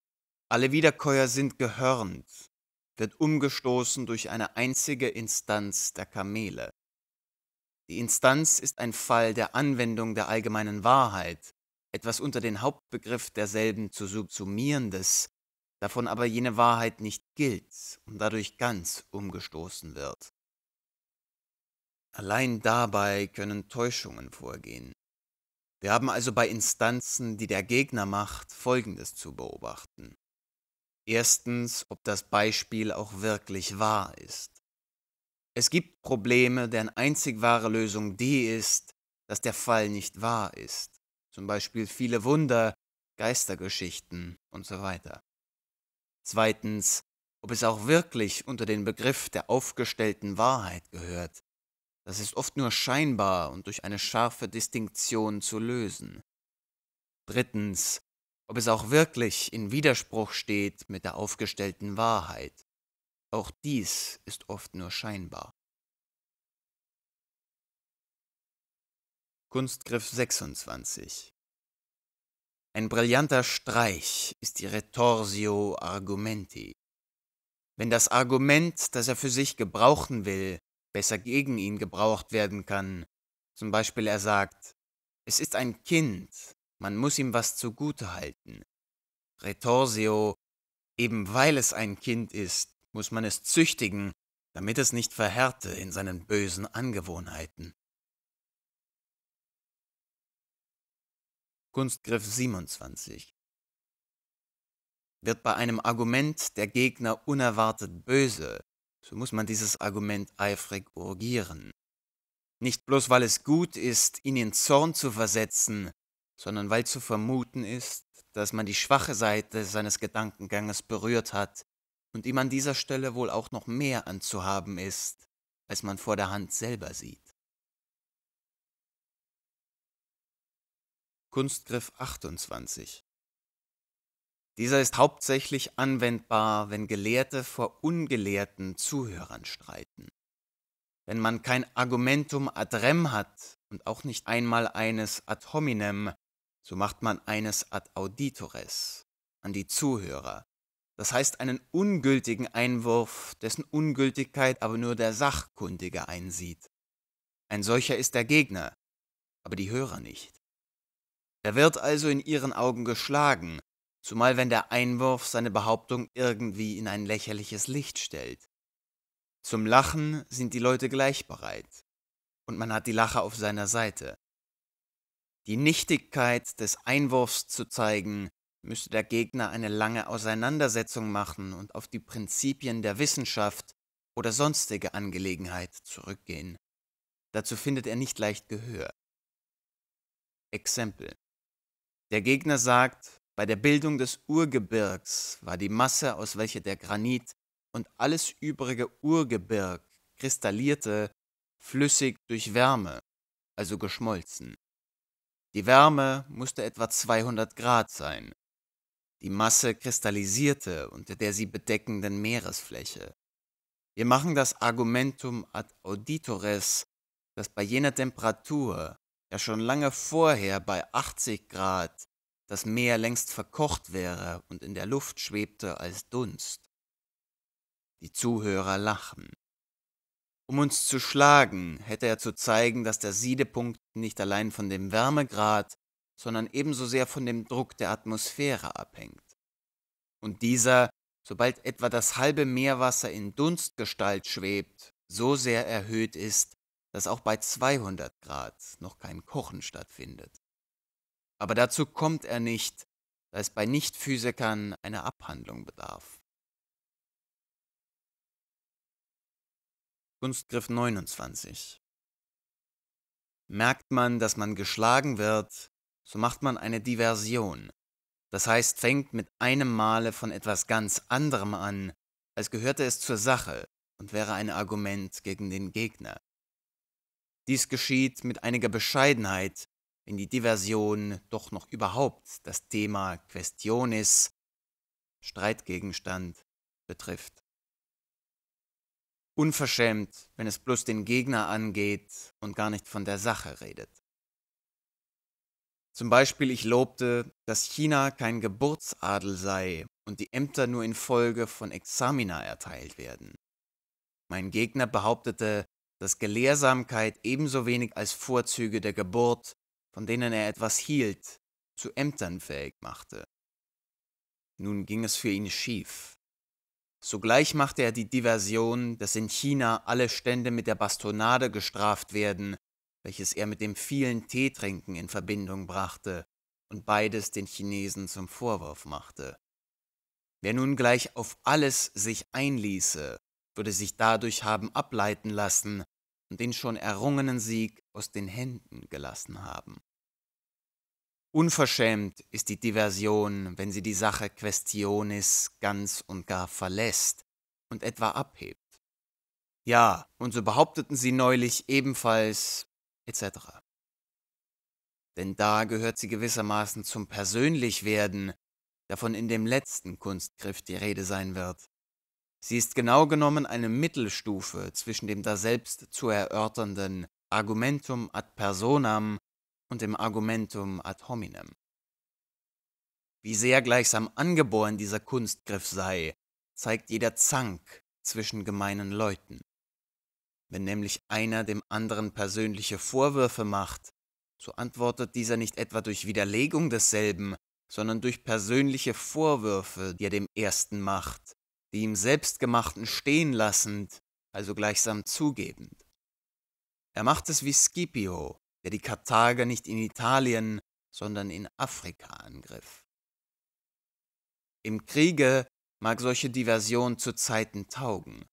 alle Wiederkäuer sind gehörnt, wird umgestoßen durch eine einzige Instanz der Kamele. Die Instanz ist ein Fall der Anwendung der allgemeinen Wahrheit, etwas unter den Hauptbegriff derselben zu subsumierendes, davon aber jene Wahrheit nicht gilt und dadurch ganz umgestoßen wird. Allein dabei können Täuschungen vorgehen. Wir haben also bei Instanzen, die der Gegner macht, Folgendes zu beobachten. Erstens, ob das Beispiel auch wirklich wahr ist. Es gibt Probleme, deren einzig wahre Lösung die ist, dass der Fall nicht wahr ist. Zum Beispiel viele Wunder, Geistergeschichten und so weiter. Zweitens, ob es auch wirklich unter den Begriff der aufgestellten Wahrheit gehört. Das ist oft nur scheinbar und durch eine scharfe Distinktion zu lösen. Drittens, ob es auch wirklich in Widerspruch steht mit der aufgestellten Wahrheit. Auch dies ist oft nur scheinbar. Kunstgriff 26 Ein brillanter Streich ist die Retorsio Argumenti. Wenn das Argument, das er für sich gebrauchen will, besser gegen ihn gebraucht werden kann, zum Beispiel er sagt, es ist ein Kind, man muss ihm was zugute halten. Retorsio, eben weil es ein Kind ist, muss man es züchtigen, damit es nicht verhärte in seinen bösen Angewohnheiten. Kunstgriff 27 Wird bei einem Argument der Gegner unerwartet böse, so muss man dieses Argument eifrig urgieren. Nicht bloß weil es gut ist, ihn in Zorn zu versetzen, sondern weil zu vermuten ist, dass man die schwache Seite seines Gedankenganges berührt hat und ihm an dieser Stelle wohl auch noch mehr anzuhaben ist, als man vor der Hand selber sieht. Kunstgriff 28 Dieser ist hauptsächlich anwendbar, wenn Gelehrte vor ungelehrten Zuhörern streiten. Wenn man kein Argumentum ad rem hat und auch nicht einmal eines ad hominem, so macht man eines ad auditores an die Zuhörer. Das heißt einen ungültigen Einwurf, dessen Ungültigkeit aber nur der Sachkundige einsieht. Ein solcher ist der Gegner, aber die Hörer nicht. Er wird also in ihren Augen geschlagen, zumal wenn der Einwurf seine Behauptung irgendwie in ein lächerliches Licht stellt. Zum Lachen sind die Leute gleich bereit, und man hat die Lache auf seiner Seite die Nichtigkeit des Einwurfs zu zeigen, müsste der Gegner eine lange Auseinandersetzung machen und auf die Prinzipien der Wissenschaft oder sonstige Angelegenheit zurückgehen. Dazu findet er nicht leicht Gehör. Exempel. Der Gegner sagt, bei der Bildung des Urgebirgs war die Masse, aus welcher der Granit und alles übrige Urgebirg kristallierte, flüssig durch Wärme, also geschmolzen. Die Wärme musste etwa 200 Grad sein. Die Masse kristallisierte unter der sie bedeckenden Meeresfläche. Wir machen das Argumentum ad auditores, dass bei jener Temperatur, ja schon lange vorher bei 80 Grad, das Meer längst verkocht wäre und in der Luft schwebte als Dunst. Die Zuhörer lachen. Um uns zu schlagen, hätte er zu zeigen, dass der Siedepunkt nicht allein von dem Wärmegrad, sondern ebenso sehr von dem Druck der Atmosphäre abhängt. Und dieser, sobald etwa das halbe Meerwasser in Dunstgestalt schwebt, so sehr erhöht ist, dass auch bei 200 Grad noch kein Kochen stattfindet. Aber dazu kommt er nicht, da es bei Nichtphysikern einer Abhandlung bedarf. Kunstgriff 29. Merkt man, dass man geschlagen wird, so macht man eine Diversion. Das heißt, fängt mit einem Male von etwas ganz anderem an, als gehörte es zur Sache und wäre ein Argument gegen den Gegner. Dies geschieht mit einiger Bescheidenheit, wenn die Diversion doch noch überhaupt das Thema Questionis, Streitgegenstand, betrifft unverschämt, wenn es bloß den Gegner angeht und gar nicht von der Sache redet. Zum Beispiel ich lobte, dass China kein Geburtsadel sei und die Ämter nur infolge von Examina erteilt werden. Mein Gegner behauptete, dass Gelehrsamkeit ebenso wenig als Vorzüge der Geburt, von denen er etwas hielt, zu Ämtern fähig machte. Nun ging es für ihn schief. Sogleich machte er die Diversion, dass in China alle Stände mit der Bastonade gestraft werden, welches er mit dem vielen Teetrinken in Verbindung brachte und beides den Chinesen zum Vorwurf machte. Wer nun gleich auf alles sich einließe, würde sich dadurch haben ableiten lassen und den schon errungenen Sieg aus den Händen gelassen haben. Unverschämt ist die Diversion, wenn sie die Sache Questionis ganz und gar verlässt und etwa abhebt. Ja, und so behaupteten sie neulich ebenfalls etc. Denn da gehört sie gewissermaßen zum Persönlichwerden, davon in dem letzten Kunstgriff die Rede sein wird. Sie ist genau genommen eine Mittelstufe zwischen dem daselbst zu erörternden Argumentum ad personam und dem Argumentum ad hominem. Wie sehr gleichsam angeboren dieser Kunstgriff sei, zeigt jeder Zank zwischen gemeinen Leuten. Wenn nämlich einer dem anderen persönliche Vorwürfe macht, so antwortet dieser nicht etwa durch Widerlegung desselben, sondern durch persönliche Vorwürfe, die er dem ersten macht, die ihm selbstgemachten stehen lassend, also gleichsam zugebend. Er macht es wie Scipio, der die Karthager nicht in Italien, sondern in Afrika angriff. Im Kriege mag solche Diversion zu Zeiten taugen.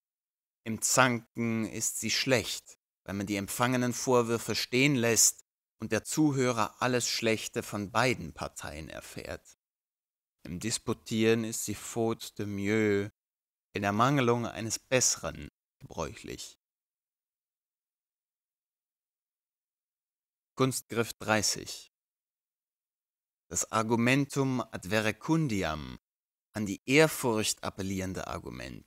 Im Zanken ist sie schlecht, weil man die empfangenen Vorwürfe stehen lässt und der Zuhörer alles Schlechte von beiden Parteien erfährt. Im Disputieren ist sie faute de mieux, in Ermangelung eines Besseren gebräuchlich. Kunstgriff 30. Das Argumentum ad verecundiam, an die Ehrfurcht appellierende Argument.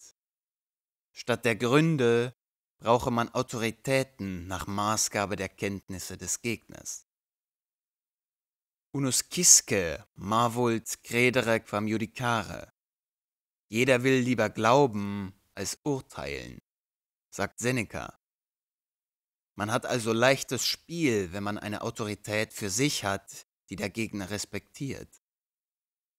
Statt der Gründe brauche man Autoritäten nach Maßgabe der Kenntnisse des Gegners. Unus quisque mavult credere quam judicare. Jeder will lieber glauben als urteilen, sagt Seneca. Man hat also leichtes Spiel, wenn man eine Autorität für sich hat, die der Gegner respektiert.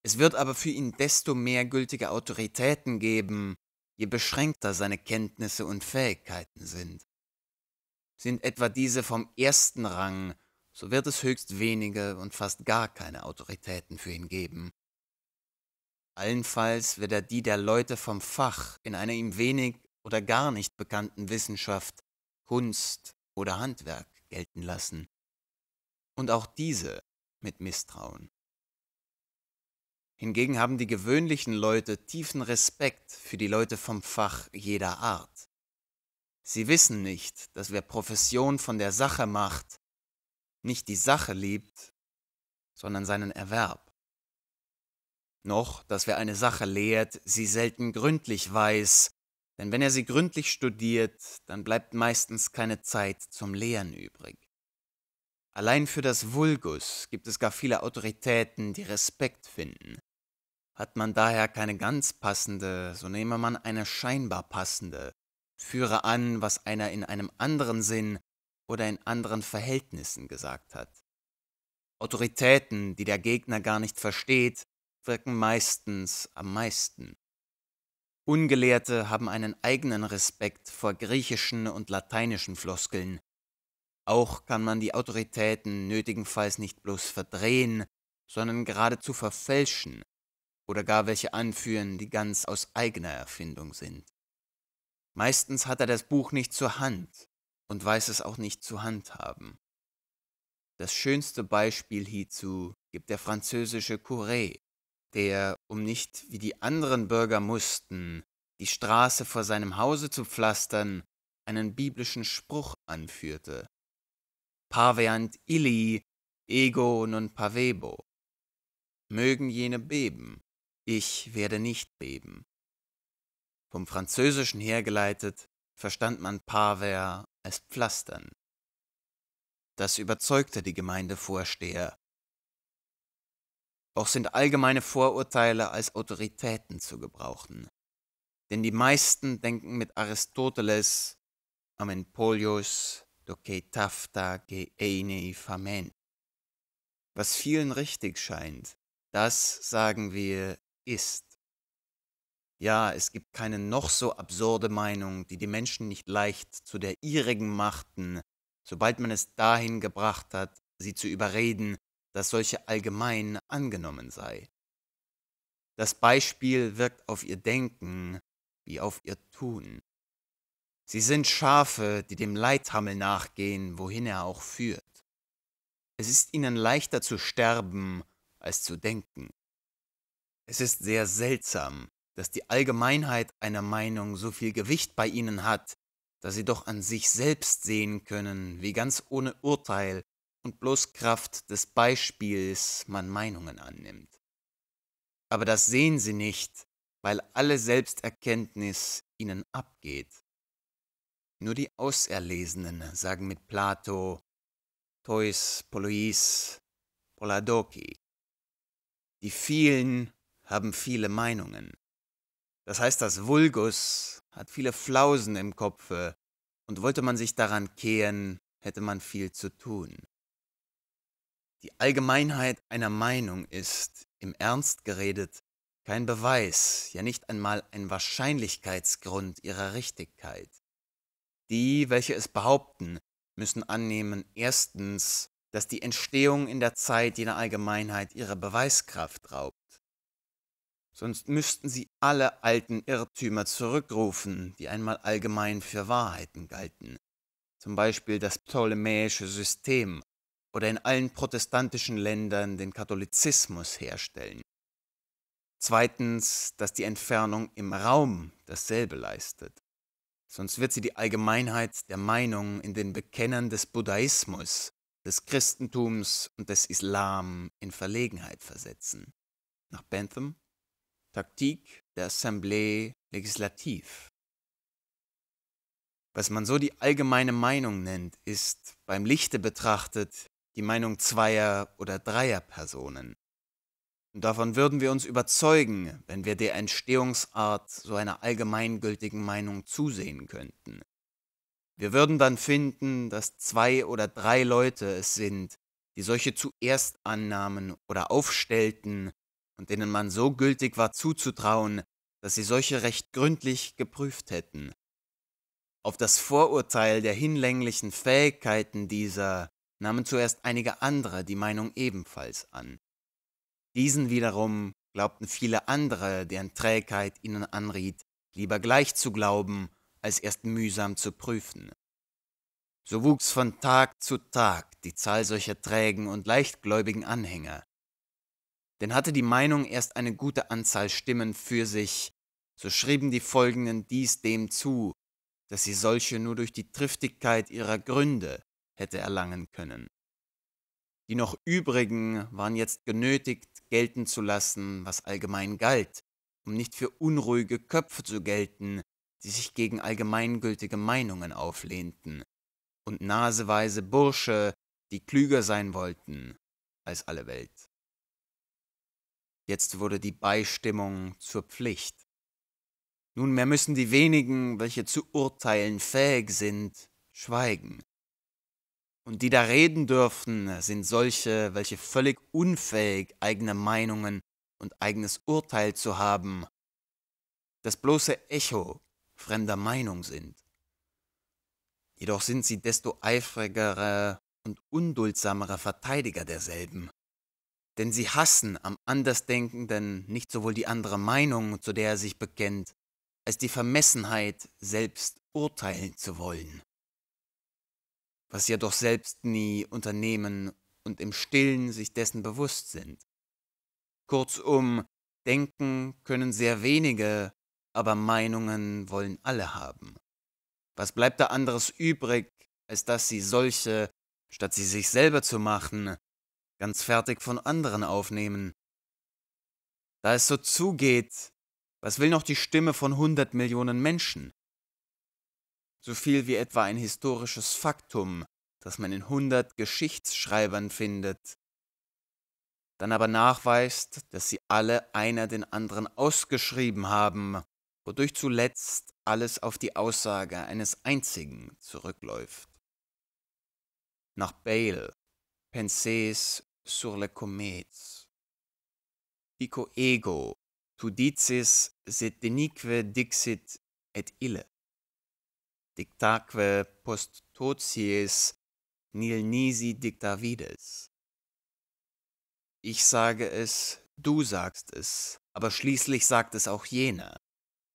Es wird aber für ihn desto mehr gültige Autoritäten geben, je beschränkter seine Kenntnisse und Fähigkeiten sind. Sind etwa diese vom ersten Rang, so wird es höchst wenige und fast gar keine Autoritäten für ihn geben. Allenfalls wird er die der Leute vom Fach in einer ihm wenig oder gar nicht bekannten Wissenschaft, Kunst oder Handwerk gelten lassen und auch diese mit Misstrauen. Hingegen haben die gewöhnlichen Leute tiefen Respekt für die Leute vom Fach jeder Art. Sie wissen nicht, dass wer Profession von der Sache macht, nicht die Sache liebt, sondern seinen Erwerb. Noch, dass wer eine Sache lehrt, sie selten gründlich weiß denn wenn er sie gründlich studiert, dann bleibt meistens keine Zeit zum Lehren übrig. Allein für das Vulgus gibt es gar viele Autoritäten, die Respekt finden. Hat man daher keine ganz passende, so nehme man eine scheinbar passende, führe an, was einer in einem anderen Sinn oder in anderen Verhältnissen gesagt hat. Autoritäten, die der Gegner gar nicht versteht, wirken meistens am meisten. Ungelehrte haben einen eigenen Respekt vor griechischen und lateinischen Floskeln. Auch kann man die Autoritäten nötigenfalls nicht bloß verdrehen, sondern geradezu verfälschen oder gar welche anführen, die ganz aus eigener Erfindung sind. Meistens hat er das Buch nicht zur Hand und weiß es auch nicht zu handhaben. Das schönste Beispiel hierzu gibt der französische Curé, der, um nicht wie die anderen Bürger mussten, die Straße vor seinem Hause zu pflastern, einen biblischen Spruch anführte. Paveant illi, ego non pavebo. Mögen jene beben, ich werde nicht beben. Vom Französischen hergeleitet verstand man Paver als Pflastern. Das überzeugte die Gemeindevorsteher, auch sind allgemeine Vorurteile als Autoritäten zu gebrauchen. Denn die meisten denken mit Aristoteles amen polios doce tafta eini famen. Was vielen richtig scheint, das sagen wir ist. Ja, es gibt keine noch so absurde Meinung, die die Menschen nicht leicht zu der ihrigen machten, sobald man es dahin gebracht hat, sie zu überreden, dass solche allgemein angenommen sei. Das Beispiel wirkt auf ihr Denken wie auf ihr Tun. Sie sind Schafe, die dem Leithammel nachgehen, wohin er auch führt. Es ist ihnen leichter zu sterben als zu denken. Es ist sehr seltsam, dass die Allgemeinheit einer Meinung so viel Gewicht bei ihnen hat, da sie doch an sich selbst sehen können, wie ganz ohne Urteil und bloß Kraft des Beispiels man Meinungen annimmt. Aber das sehen sie nicht, weil alle Selbsterkenntnis ihnen abgeht. Nur die Auserlesenen sagen mit Plato, Tois, Polois, Poladoki. Die vielen haben viele Meinungen. Das heißt, das Vulgus hat viele Flausen im Kopfe, und wollte man sich daran kehren, hätte man viel zu tun. Die Allgemeinheit einer Meinung ist, im Ernst geredet, kein Beweis, ja nicht einmal ein Wahrscheinlichkeitsgrund ihrer Richtigkeit. Die, welche es behaupten, müssen annehmen, erstens, dass die Entstehung in der Zeit jener Allgemeinheit ihre Beweiskraft raubt. Sonst müssten sie alle alten Irrtümer zurückrufen, die einmal allgemein für Wahrheiten galten. Zum Beispiel das ptolemäische System, oder in allen protestantischen Ländern den Katholizismus herstellen. Zweitens, dass die Entfernung im Raum dasselbe leistet. Sonst wird sie die Allgemeinheit der Meinung in den Bekennern des Buddhismus, des Christentums und des Islam in Verlegenheit versetzen. Nach Bentham, Taktik der Assemblée Legislativ. Was man so die allgemeine Meinung nennt, ist beim Lichte betrachtet die Meinung zweier oder dreier Personen. Und davon würden wir uns überzeugen, wenn wir der Entstehungsart so einer allgemeingültigen Meinung zusehen könnten. Wir würden dann finden, dass zwei oder drei Leute es sind, die solche zuerst annahmen oder aufstellten und denen man so gültig war zuzutrauen, dass sie solche recht gründlich geprüft hätten. Auf das Vorurteil der hinlänglichen Fähigkeiten dieser nahmen zuerst einige andere die Meinung ebenfalls an. Diesen wiederum glaubten viele andere, deren Trägheit ihnen anriet, lieber gleich zu glauben, als erst mühsam zu prüfen. So wuchs von Tag zu Tag die Zahl solcher trägen und leichtgläubigen Anhänger. Denn hatte die Meinung erst eine gute Anzahl Stimmen für sich, so schrieben die Folgenden dies dem zu, dass sie solche nur durch die Triftigkeit ihrer Gründe hätte erlangen können. Die noch übrigen waren jetzt genötigt, gelten zu lassen, was allgemein galt, um nicht für unruhige Köpfe zu gelten, die sich gegen allgemeingültige Meinungen auflehnten, und naseweise Bursche, die klüger sein wollten als alle Welt. Jetzt wurde die Beistimmung zur Pflicht. Nunmehr müssen die wenigen, welche zu urteilen fähig sind, schweigen. Und die da reden dürfen, sind solche, welche völlig unfähig eigene Meinungen und eigenes Urteil zu haben, das bloße Echo fremder Meinung sind. Jedoch sind sie desto eifrigere und unduldsamere Verteidiger derselben. Denn sie hassen am Andersdenkenden nicht sowohl die andere Meinung, zu der er sich bekennt, als die Vermessenheit, selbst urteilen zu wollen was sie ja doch selbst nie unternehmen und im stillen sich dessen bewusst sind. Kurzum, denken können sehr wenige, aber Meinungen wollen alle haben. Was bleibt da anderes übrig, als dass sie solche, statt sie sich selber zu machen, ganz fertig von anderen aufnehmen? Da es so zugeht, was will noch die Stimme von hundert Millionen Menschen? so viel wie etwa ein historisches Faktum, das man in hundert Geschichtsschreibern findet, dann aber nachweist, dass sie alle einer den anderen ausgeschrieben haben, wodurch zuletzt alles auf die Aussage eines einzigen zurückläuft. Nach Bale, Pensées sur le comètes. Ico ego, tu dices, sed denique dixit et ille dictaque post toties nil nisi dicta vides. Ich sage es, du sagst es, aber schließlich sagt es auch jener.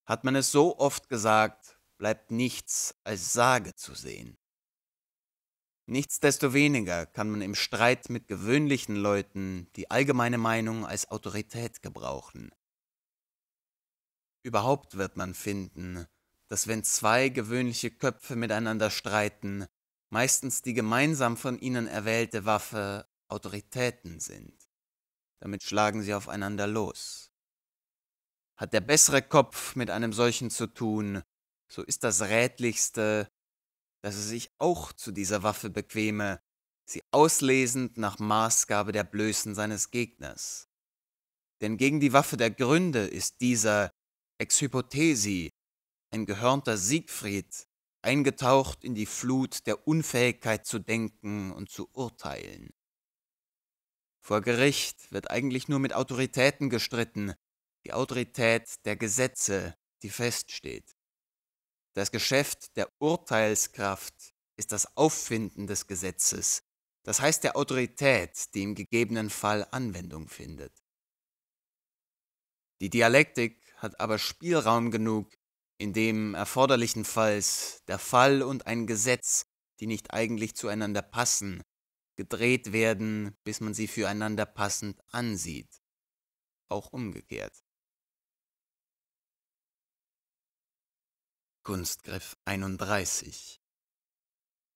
Hat man es so oft gesagt, bleibt nichts als Sage zu sehen. Nichtsdestoweniger kann man im Streit mit gewöhnlichen Leuten die allgemeine Meinung als Autorität gebrauchen. Überhaupt wird man finden, dass wenn zwei gewöhnliche Köpfe miteinander streiten, meistens die gemeinsam von ihnen erwählte Waffe Autoritäten sind. Damit schlagen sie aufeinander los. Hat der bessere Kopf mit einem solchen zu tun, so ist das Rätlichste, dass er sich auch zu dieser Waffe bequeme, sie auslesend nach Maßgabe der Blößen seines Gegners. Denn gegen die Waffe der Gründe ist dieser ex hypothesi ein gehörnter Siegfried, eingetaucht in die Flut der Unfähigkeit zu denken und zu urteilen. Vor Gericht wird eigentlich nur mit Autoritäten gestritten, die Autorität der Gesetze, die feststeht. Das Geschäft der Urteilskraft ist das Auffinden des Gesetzes, das heißt der Autorität, die im gegebenen Fall Anwendung findet. Die Dialektik hat aber Spielraum genug, in dem erforderlichenfalls der Fall und ein Gesetz, die nicht eigentlich zueinander passen, gedreht werden, bis man sie füreinander passend ansieht. Auch umgekehrt. Kunstgriff 31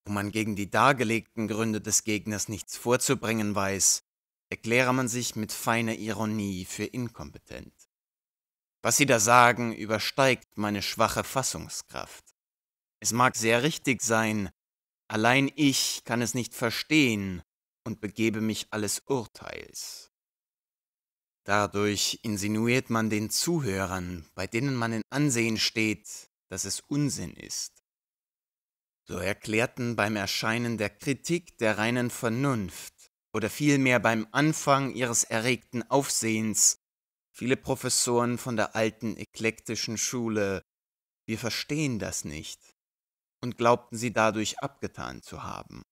Wo man gegen die dargelegten Gründe des Gegners nichts vorzubringen weiß, erkläre man sich mit feiner Ironie für inkompetent. Was Sie da sagen, übersteigt meine schwache Fassungskraft. Es mag sehr richtig sein, allein ich kann es nicht verstehen und begebe mich alles Urteils. Dadurch insinuiert man den Zuhörern, bei denen man in Ansehen steht, dass es Unsinn ist. So erklärten beim Erscheinen der Kritik der reinen Vernunft oder vielmehr beim Anfang ihres erregten Aufsehens Viele Professoren von der alten eklektischen Schule, wir verstehen das nicht, und glaubten sie dadurch abgetan zu haben.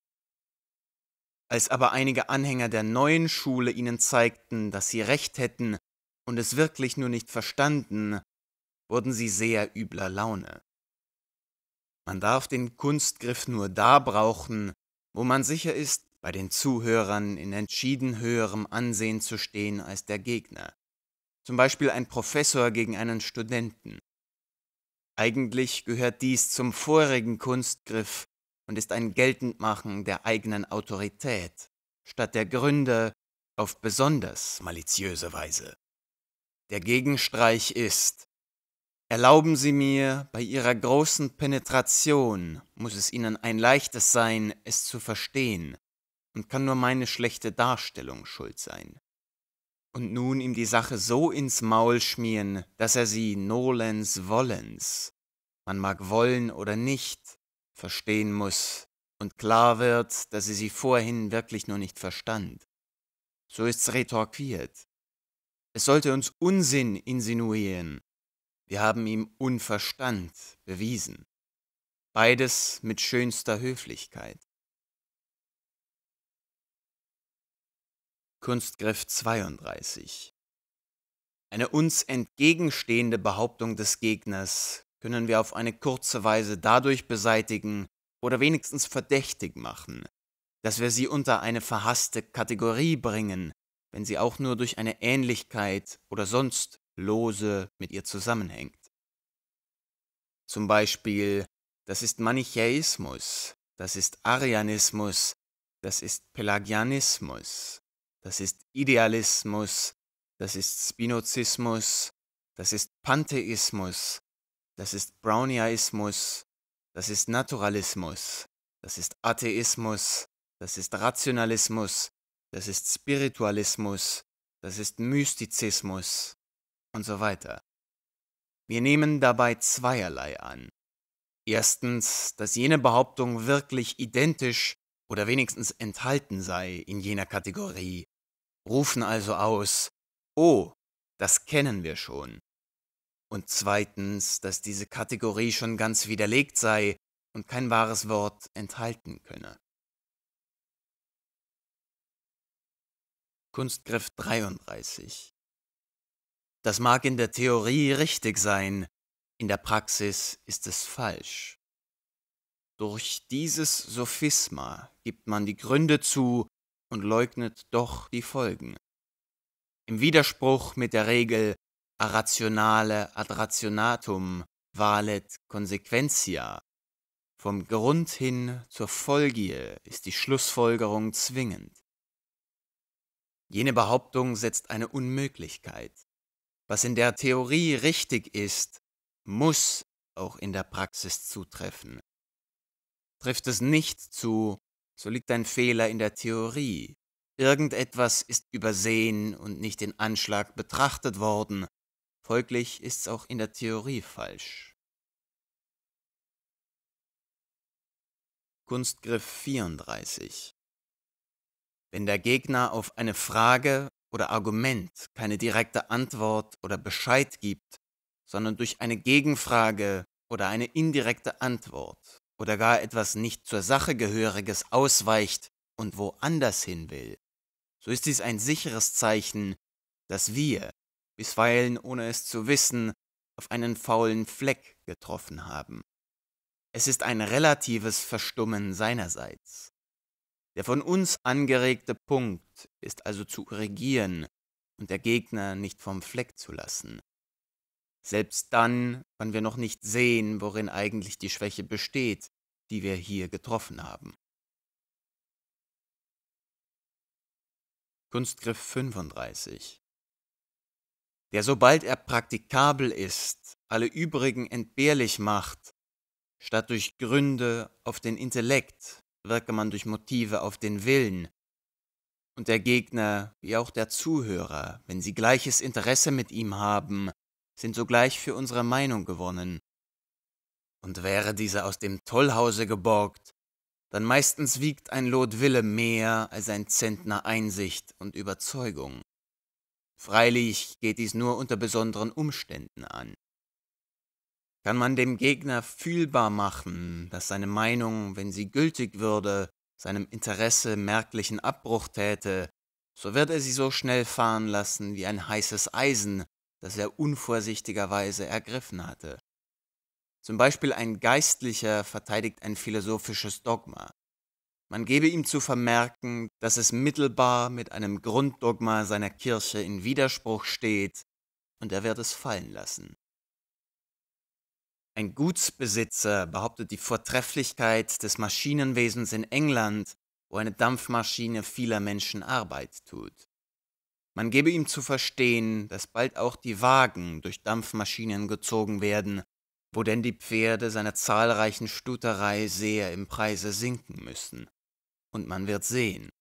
Als aber einige Anhänger der neuen Schule ihnen zeigten, dass sie recht hätten und es wirklich nur nicht verstanden, wurden sie sehr übler Laune. Man darf den Kunstgriff nur da brauchen, wo man sicher ist, bei den Zuhörern in entschieden höherem Ansehen zu stehen als der Gegner zum Beispiel ein Professor gegen einen Studenten. Eigentlich gehört dies zum vorigen Kunstgriff und ist ein Geltendmachen der eigenen Autorität statt der Gründe auf besonders maliziöse Weise. Der Gegenstreich ist, Erlauben Sie mir, bei Ihrer großen Penetration muss es Ihnen ein leichtes sein, es zu verstehen, und kann nur meine schlechte Darstellung schuld sein und nun ihm die Sache so ins Maul schmieren, dass er sie nolens wollens, man mag wollen oder nicht, verstehen muss und klar wird, dass sie sie vorhin wirklich nur nicht verstand. So ist's retorquiert. Es sollte uns Unsinn insinuieren. Wir haben ihm Unverstand bewiesen. Beides mit schönster Höflichkeit. Kunstgriff 32. Eine uns entgegenstehende Behauptung des Gegners können wir auf eine kurze Weise dadurch beseitigen oder wenigstens verdächtig machen, dass wir sie unter eine verhasste Kategorie bringen, wenn sie auch nur durch eine Ähnlichkeit oder sonst lose mit ihr zusammenhängt. Zum Beispiel, das ist Manichäismus, das ist Arianismus, das ist Pelagianismus das ist Idealismus, das ist Spinozismus, das ist Pantheismus, das ist Browniaismus, das ist Naturalismus, das ist Atheismus, das ist Rationalismus, das ist Spiritualismus, das ist Mystizismus und so weiter. Wir nehmen dabei zweierlei an. Erstens, dass jene Behauptung wirklich identisch oder wenigstens enthalten sei in jener Kategorie, rufen also aus, oh, das kennen wir schon. Und zweitens, dass diese Kategorie schon ganz widerlegt sei und kein wahres Wort enthalten könne. Kunstgriff 33 Das mag in der Theorie richtig sein, in der Praxis ist es falsch. Durch dieses Sophisma gibt man die Gründe zu, und leugnet doch die Folgen. Im Widerspruch mit der Regel a rationale ad rationatum valet consequentia vom Grund hin zur Folge ist die Schlussfolgerung zwingend. Jene Behauptung setzt eine Unmöglichkeit. Was in der Theorie richtig ist, muss auch in der Praxis zutreffen. Trifft es nicht zu, so liegt ein Fehler in der Theorie. Irgendetwas ist übersehen und nicht in Anschlag betrachtet worden, folglich ist's auch in der Theorie falsch. Kunstgriff 34 Wenn der Gegner auf eine Frage oder Argument keine direkte Antwort oder Bescheid gibt, sondern durch eine Gegenfrage oder eine indirekte Antwort oder gar etwas nicht zur Sache gehöriges ausweicht und woanders hin will, so ist dies ein sicheres Zeichen, dass wir, bisweilen ohne es zu wissen, auf einen faulen Fleck getroffen haben. Es ist ein relatives Verstummen seinerseits. Der von uns angeregte Punkt ist also zu regieren und der Gegner nicht vom Fleck zu lassen selbst dann, wann wir noch nicht sehen, worin eigentlich die Schwäche besteht, die wir hier getroffen haben. Kunstgriff 35 Der sobald er praktikabel ist, alle übrigen entbehrlich macht, statt durch Gründe auf den Intellekt, wirke man durch Motive auf den Willen, und der Gegner wie auch der Zuhörer, wenn sie gleiches Interesse mit ihm haben, sind sogleich für unsere Meinung gewonnen. Und wäre diese aus dem Tollhause geborgt, dann meistens wiegt ein Lot Wille mehr als ein Zentner Einsicht und Überzeugung. Freilich geht dies nur unter besonderen Umständen an. Kann man dem Gegner fühlbar machen, dass seine Meinung, wenn sie gültig würde, seinem Interesse merklichen Abbruch täte, so wird er sie so schnell fahren lassen wie ein heißes Eisen, das er unvorsichtigerweise ergriffen hatte. Zum Beispiel ein Geistlicher verteidigt ein philosophisches Dogma. Man gebe ihm zu vermerken, dass es mittelbar mit einem Grunddogma seiner Kirche in Widerspruch steht, und er wird es fallen lassen. Ein Gutsbesitzer behauptet die Vortrefflichkeit des Maschinenwesens in England, wo eine Dampfmaschine vieler Menschen Arbeit tut. Man gebe ihm zu verstehen, dass bald auch die Wagen durch Dampfmaschinen gezogen werden, wo denn die Pferde seiner zahlreichen Stuterei sehr im Preise sinken müssen. Und man wird sehen.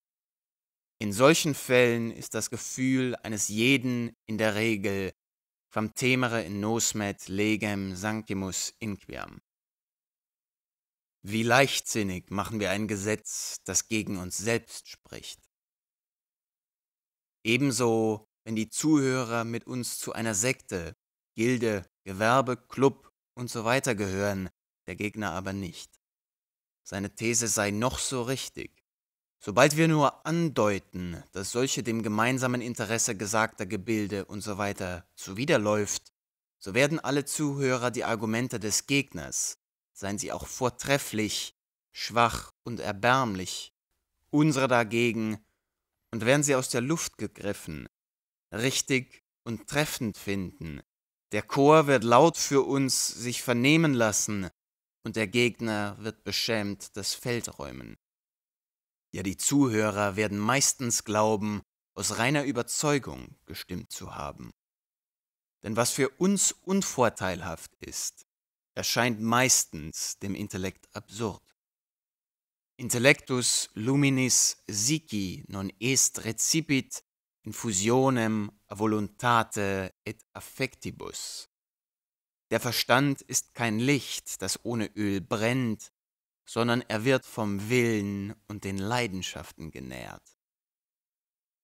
In solchen Fällen ist das Gefühl eines jeden in der Regel quam temere in nosmet legem sanctimus inquiam. Wie leichtsinnig machen wir ein Gesetz, das gegen uns selbst spricht. Ebenso, wenn die Zuhörer mit uns zu einer Sekte, Gilde, Gewerbe, Club und so weiter gehören, der Gegner aber nicht. Seine These sei noch so richtig. Sobald wir nur andeuten, dass solche dem gemeinsamen Interesse gesagter Gebilde und so weiter zuwiderläuft, so werden alle Zuhörer die Argumente des Gegners, seien sie auch vortrefflich, schwach und erbärmlich, unsere dagegen und werden sie aus der Luft gegriffen, richtig und treffend finden. Der Chor wird laut für uns sich vernehmen lassen, und der Gegner wird beschämt das Feld räumen. Ja, die Zuhörer werden meistens glauben, aus reiner Überzeugung gestimmt zu haben. Denn was für uns unvorteilhaft ist, erscheint meistens dem Intellekt absurd. Intellectus luminis sici non est recipit infusionem voluntate et affectibus. Der Verstand ist kein Licht, das ohne Öl brennt, sondern er wird vom Willen und den Leidenschaften genährt.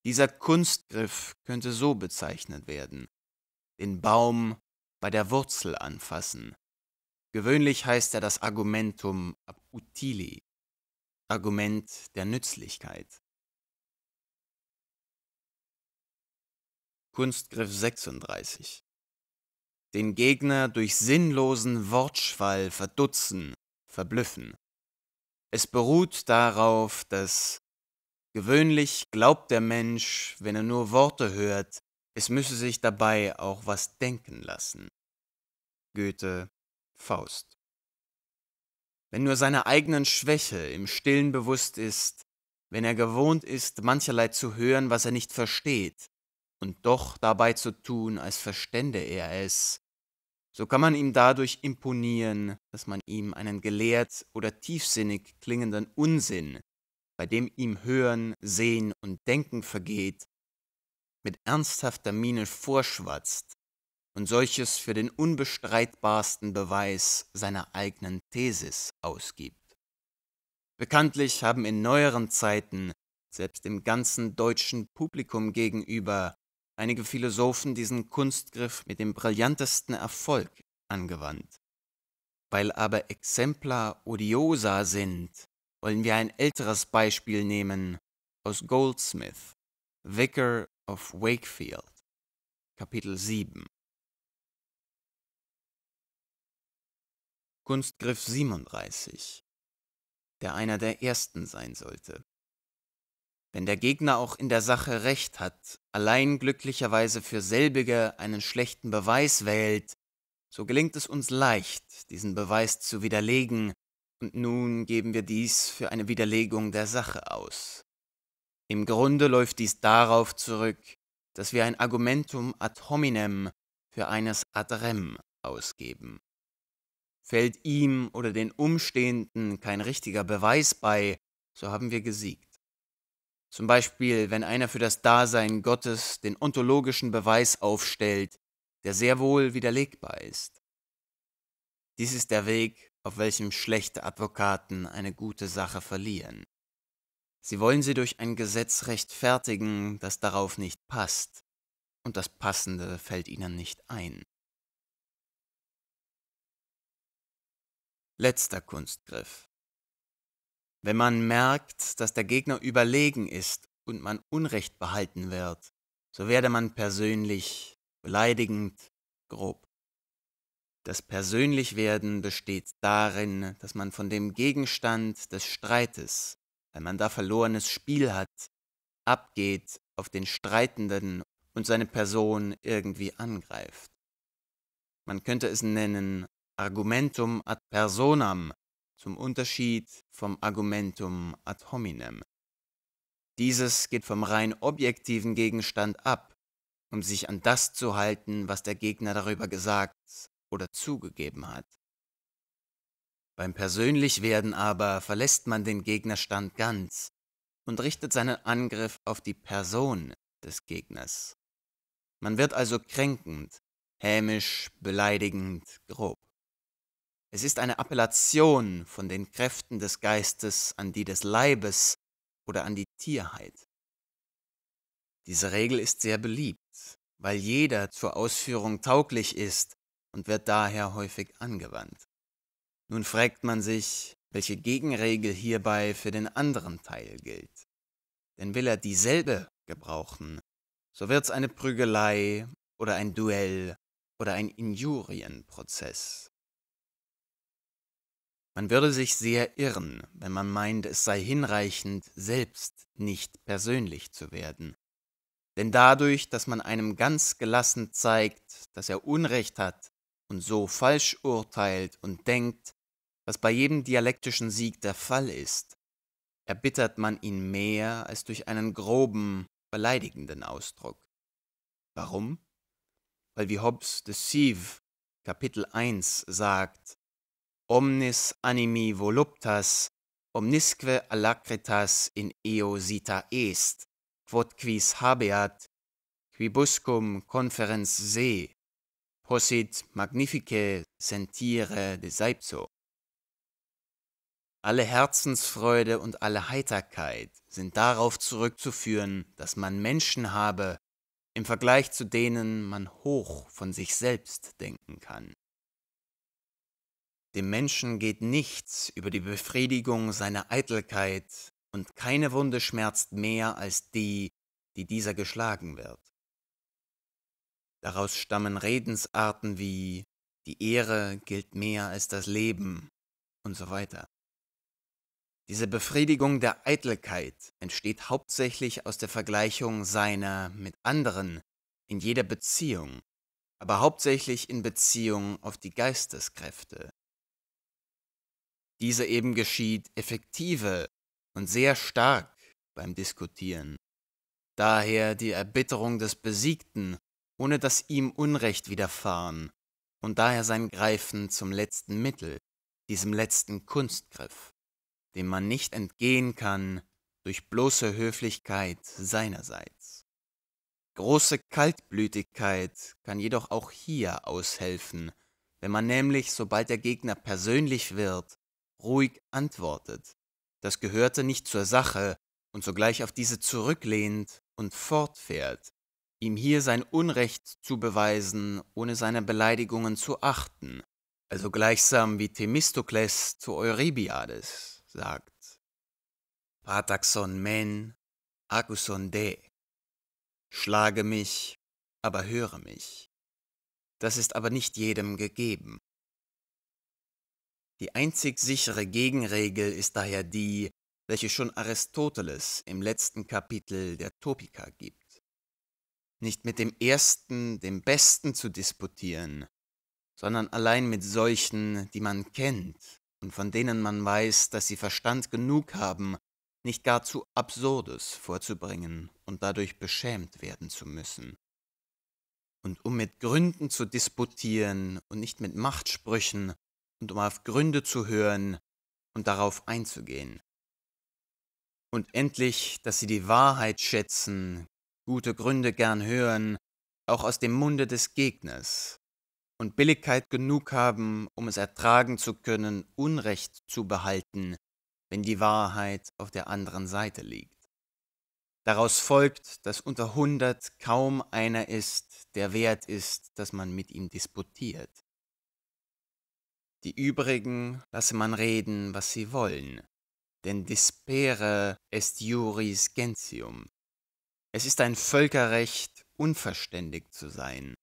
Dieser Kunstgriff könnte so bezeichnet werden. Den Baum bei der Wurzel anfassen. Gewöhnlich heißt er das Argumentum ab utili. Argument der Nützlichkeit. Kunstgriff 36. Den Gegner durch sinnlosen Wortschwall verdutzen, verblüffen. Es beruht darauf, dass gewöhnlich glaubt der Mensch, wenn er nur Worte hört, es müsse sich dabei auch was denken lassen. Goethe, Faust wenn nur seiner eigenen Schwäche im stillen bewusst ist, wenn er gewohnt ist, mancherlei zu hören, was er nicht versteht, und doch dabei zu tun, als verstände er es, so kann man ihm dadurch imponieren, dass man ihm einen gelehrt oder tiefsinnig klingenden Unsinn, bei dem ihm Hören, Sehen und Denken vergeht, mit ernsthafter Miene vorschwatzt, und solches für den unbestreitbarsten Beweis seiner eigenen Thesis ausgibt. Bekanntlich haben in neueren Zeiten, selbst dem ganzen deutschen Publikum gegenüber, einige Philosophen diesen Kunstgriff mit dem brillantesten Erfolg angewandt. Weil aber Exempla odiosa sind, wollen wir ein älteres Beispiel nehmen aus Goldsmith, Vicar of Wakefield, Kapitel 7. Kunstgriff 37, der einer der ersten sein sollte. Wenn der Gegner auch in der Sache recht hat, allein glücklicherweise für selbige einen schlechten Beweis wählt, so gelingt es uns leicht, diesen Beweis zu widerlegen, und nun geben wir dies für eine Widerlegung der Sache aus. Im Grunde läuft dies darauf zurück, dass wir ein Argumentum ad hominem für eines ad rem ausgeben. Fällt ihm oder den Umstehenden kein richtiger Beweis bei, so haben wir gesiegt. Zum Beispiel, wenn einer für das Dasein Gottes den ontologischen Beweis aufstellt, der sehr wohl widerlegbar ist. Dies ist der Weg, auf welchem schlechte Advokaten eine gute Sache verlieren. Sie wollen sie durch ein Gesetz rechtfertigen, das darauf nicht passt, und das Passende fällt ihnen nicht ein. Letzter Kunstgriff. Wenn man merkt, dass der Gegner überlegen ist und man Unrecht behalten wird, so werde man persönlich, beleidigend, grob. Das Persönlichwerden besteht darin, dass man von dem Gegenstand des Streites, weil man da verlorenes Spiel hat, abgeht auf den Streitenden und seine Person irgendwie angreift. Man könnte es nennen Argumentum ad personam zum Unterschied vom Argumentum ad hominem. Dieses geht vom rein objektiven Gegenstand ab, um sich an das zu halten, was der Gegner darüber gesagt oder zugegeben hat. Beim Persönlichwerden aber verlässt man den Gegnerstand ganz und richtet seinen Angriff auf die Person des Gegners. Man wird also kränkend, hämisch, beleidigend, grob. Es ist eine Appellation von den Kräften des Geistes an die des Leibes oder an die Tierheit. Diese Regel ist sehr beliebt, weil jeder zur Ausführung tauglich ist und wird daher häufig angewandt. Nun fragt man sich, welche Gegenregel hierbei für den anderen Teil gilt. Denn will er dieselbe gebrauchen, so wird's eine Prügelei oder ein Duell oder ein Injurienprozess. Man würde sich sehr irren, wenn man meint, es sei hinreichend, selbst nicht persönlich zu werden. Denn dadurch, dass man einem ganz gelassen zeigt, dass er Unrecht hat und so falsch urteilt und denkt, was bei jedem dialektischen Sieg der Fall ist, erbittert man ihn mehr als durch einen groben, beleidigenden Ausdruck. Warum? Weil wie Hobbes de Sieve Kapitel 1 sagt, omnis animi voluptas, omnisque alacritas in eo sita est, quod quis habeat, quibuscum conferens se, possit magnifice sentire de Seipzo. Alle Herzensfreude und alle Heiterkeit sind darauf zurückzuführen, dass man Menschen habe, im Vergleich zu denen man hoch von sich selbst denken kann. Dem Menschen geht nichts über die Befriedigung seiner Eitelkeit, und keine Wunde schmerzt mehr als die, die dieser geschlagen wird. Daraus stammen Redensarten wie die Ehre gilt mehr als das Leben und so weiter. Diese Befriedigung der Eitelkeit entsteht hauptsächlich aus der Vergleichung seiner mit anderen in jeder Beziehung, aber hauptsächlich in Beziehung auf die Geisteskräfte. Diese eben geschieht effektive und sehr stark beim Diskutieren. Daher die Erbitterung des Besiegten, ohne dass ihm Unrecht widerfahren, und daher sein Greifen zum letzten Mittel, diesem letzten Kunstgriff, dem man nicht entgehen kann durch bloße Höflichkeit seinerseits. Große Kaltblütigkeit kann jedoch auch hier aushelfen, wenn man nämlich, sobald der Gegner persönlich wird, ruhig antwortet. Das gehörte nicht zur Sache, und sogleich auf diese zurücklehnt und fortfährt, ihm hier sein Unrecht zu beweisen, ohne seine Beleidigungen zu achten, also gleichsam wie Themistokles zu Eurybiades sagt. Pataxon men, acuson de. Schlage mich, aber höre mich. Das ist aber nicht jedem gegeben. Die einzig sichere Gegenregel ist daher die, welche schon Aristoteles im letzten Kapitel der Topika gibt. Nicht mit dem Ersten, dem Besten zu disputieren, sondern allein mit solchen, die man kennt und von denen man weiß, dass sie Verstand genug haben, nicht gar zu Absurdes vorzubringen und dadurch beschämt werden zu müssen. Und um mit Gründen zu disputieren und nicht mit Machtsprüchen, und um auf Gründe zu hören und darauf einzugehen. Und endlich, dass sie die Wahrheit schätzen, gute Gründe gern hören, auch aus dem Munde des Gegners, und Billigkeit genug haben, um es ertragen zu können, Unrecht zu behalten, wenn die Wahrheit auf der anderen Seite liegt. Daraus folgt, dass unter hundert kaum einer ist, der wert ist, dass man mit ihm disputiert. Die übrigen lasse man reden, was sie wollen, denn dispere est juris gentium. Es ist ein Völkerrecht, unverständig zu sein.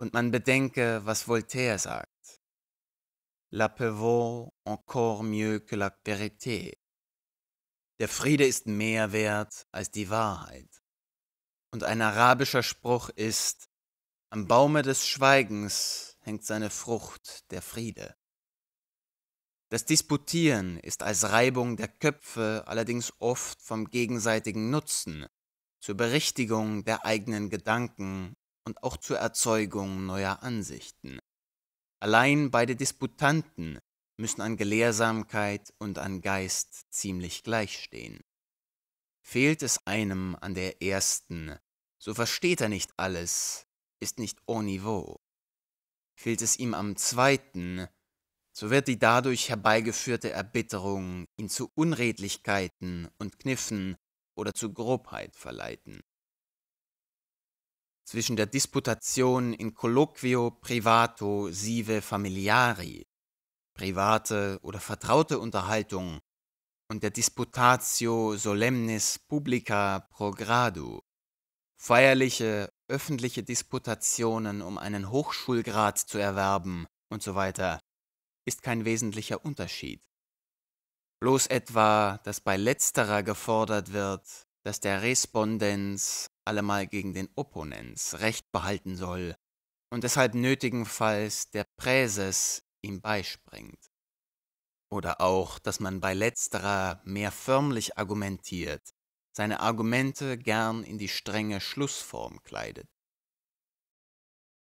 Und man bedenke, was Voltaire sagt. La paix encore mieux que la vérité. Der Friede ist mehr wert als die Wahrheit. Und ein arabischer Spruch ist, am Baume des Schweigens hängt seine Frucht der Friede. Das Disputieren ist als Reibung der Köpfe allerdings oft vom gegenseitigen Nutzen, zur Berichtigung der eigenen Gedanken und auch zur Erzeugung neuer Ansichten. Allein beide Disputanten müssen an Gelehrsamkeit und an Geist ziemlich gleichstehen. Fehlt es einem an der ersten, so versteht er nicht alles, ist nicht au niveau. Fehlt es ihm am zweiten, so wird die dadurch herbeigeführte Erbitterung ihn zu Unredlichkeiten und Kniffen oder zu Grobheit verleiten. Zwischen der Disputation in colloquio privato sive familiari, private oder vertraute Unterhaltung, und der Disputatio solemnis publica pro gradu, feierliche öffentliche Disputationen, um einen Hochschulgrad zu erwerben und so weiter, ist kein wesentlicher Unterschied. Bloß etwa, dass bei letzterer gefordert wird, dass der Respondens allemal gegen den Opponens Recht behalten soll und deshalb nötigenfalls der Präses ihm beispringt. Oder auch, dass man bei letzterer mehr förmlich argumentiert, seine Argumente gern in die strenge Schlussform kleidet.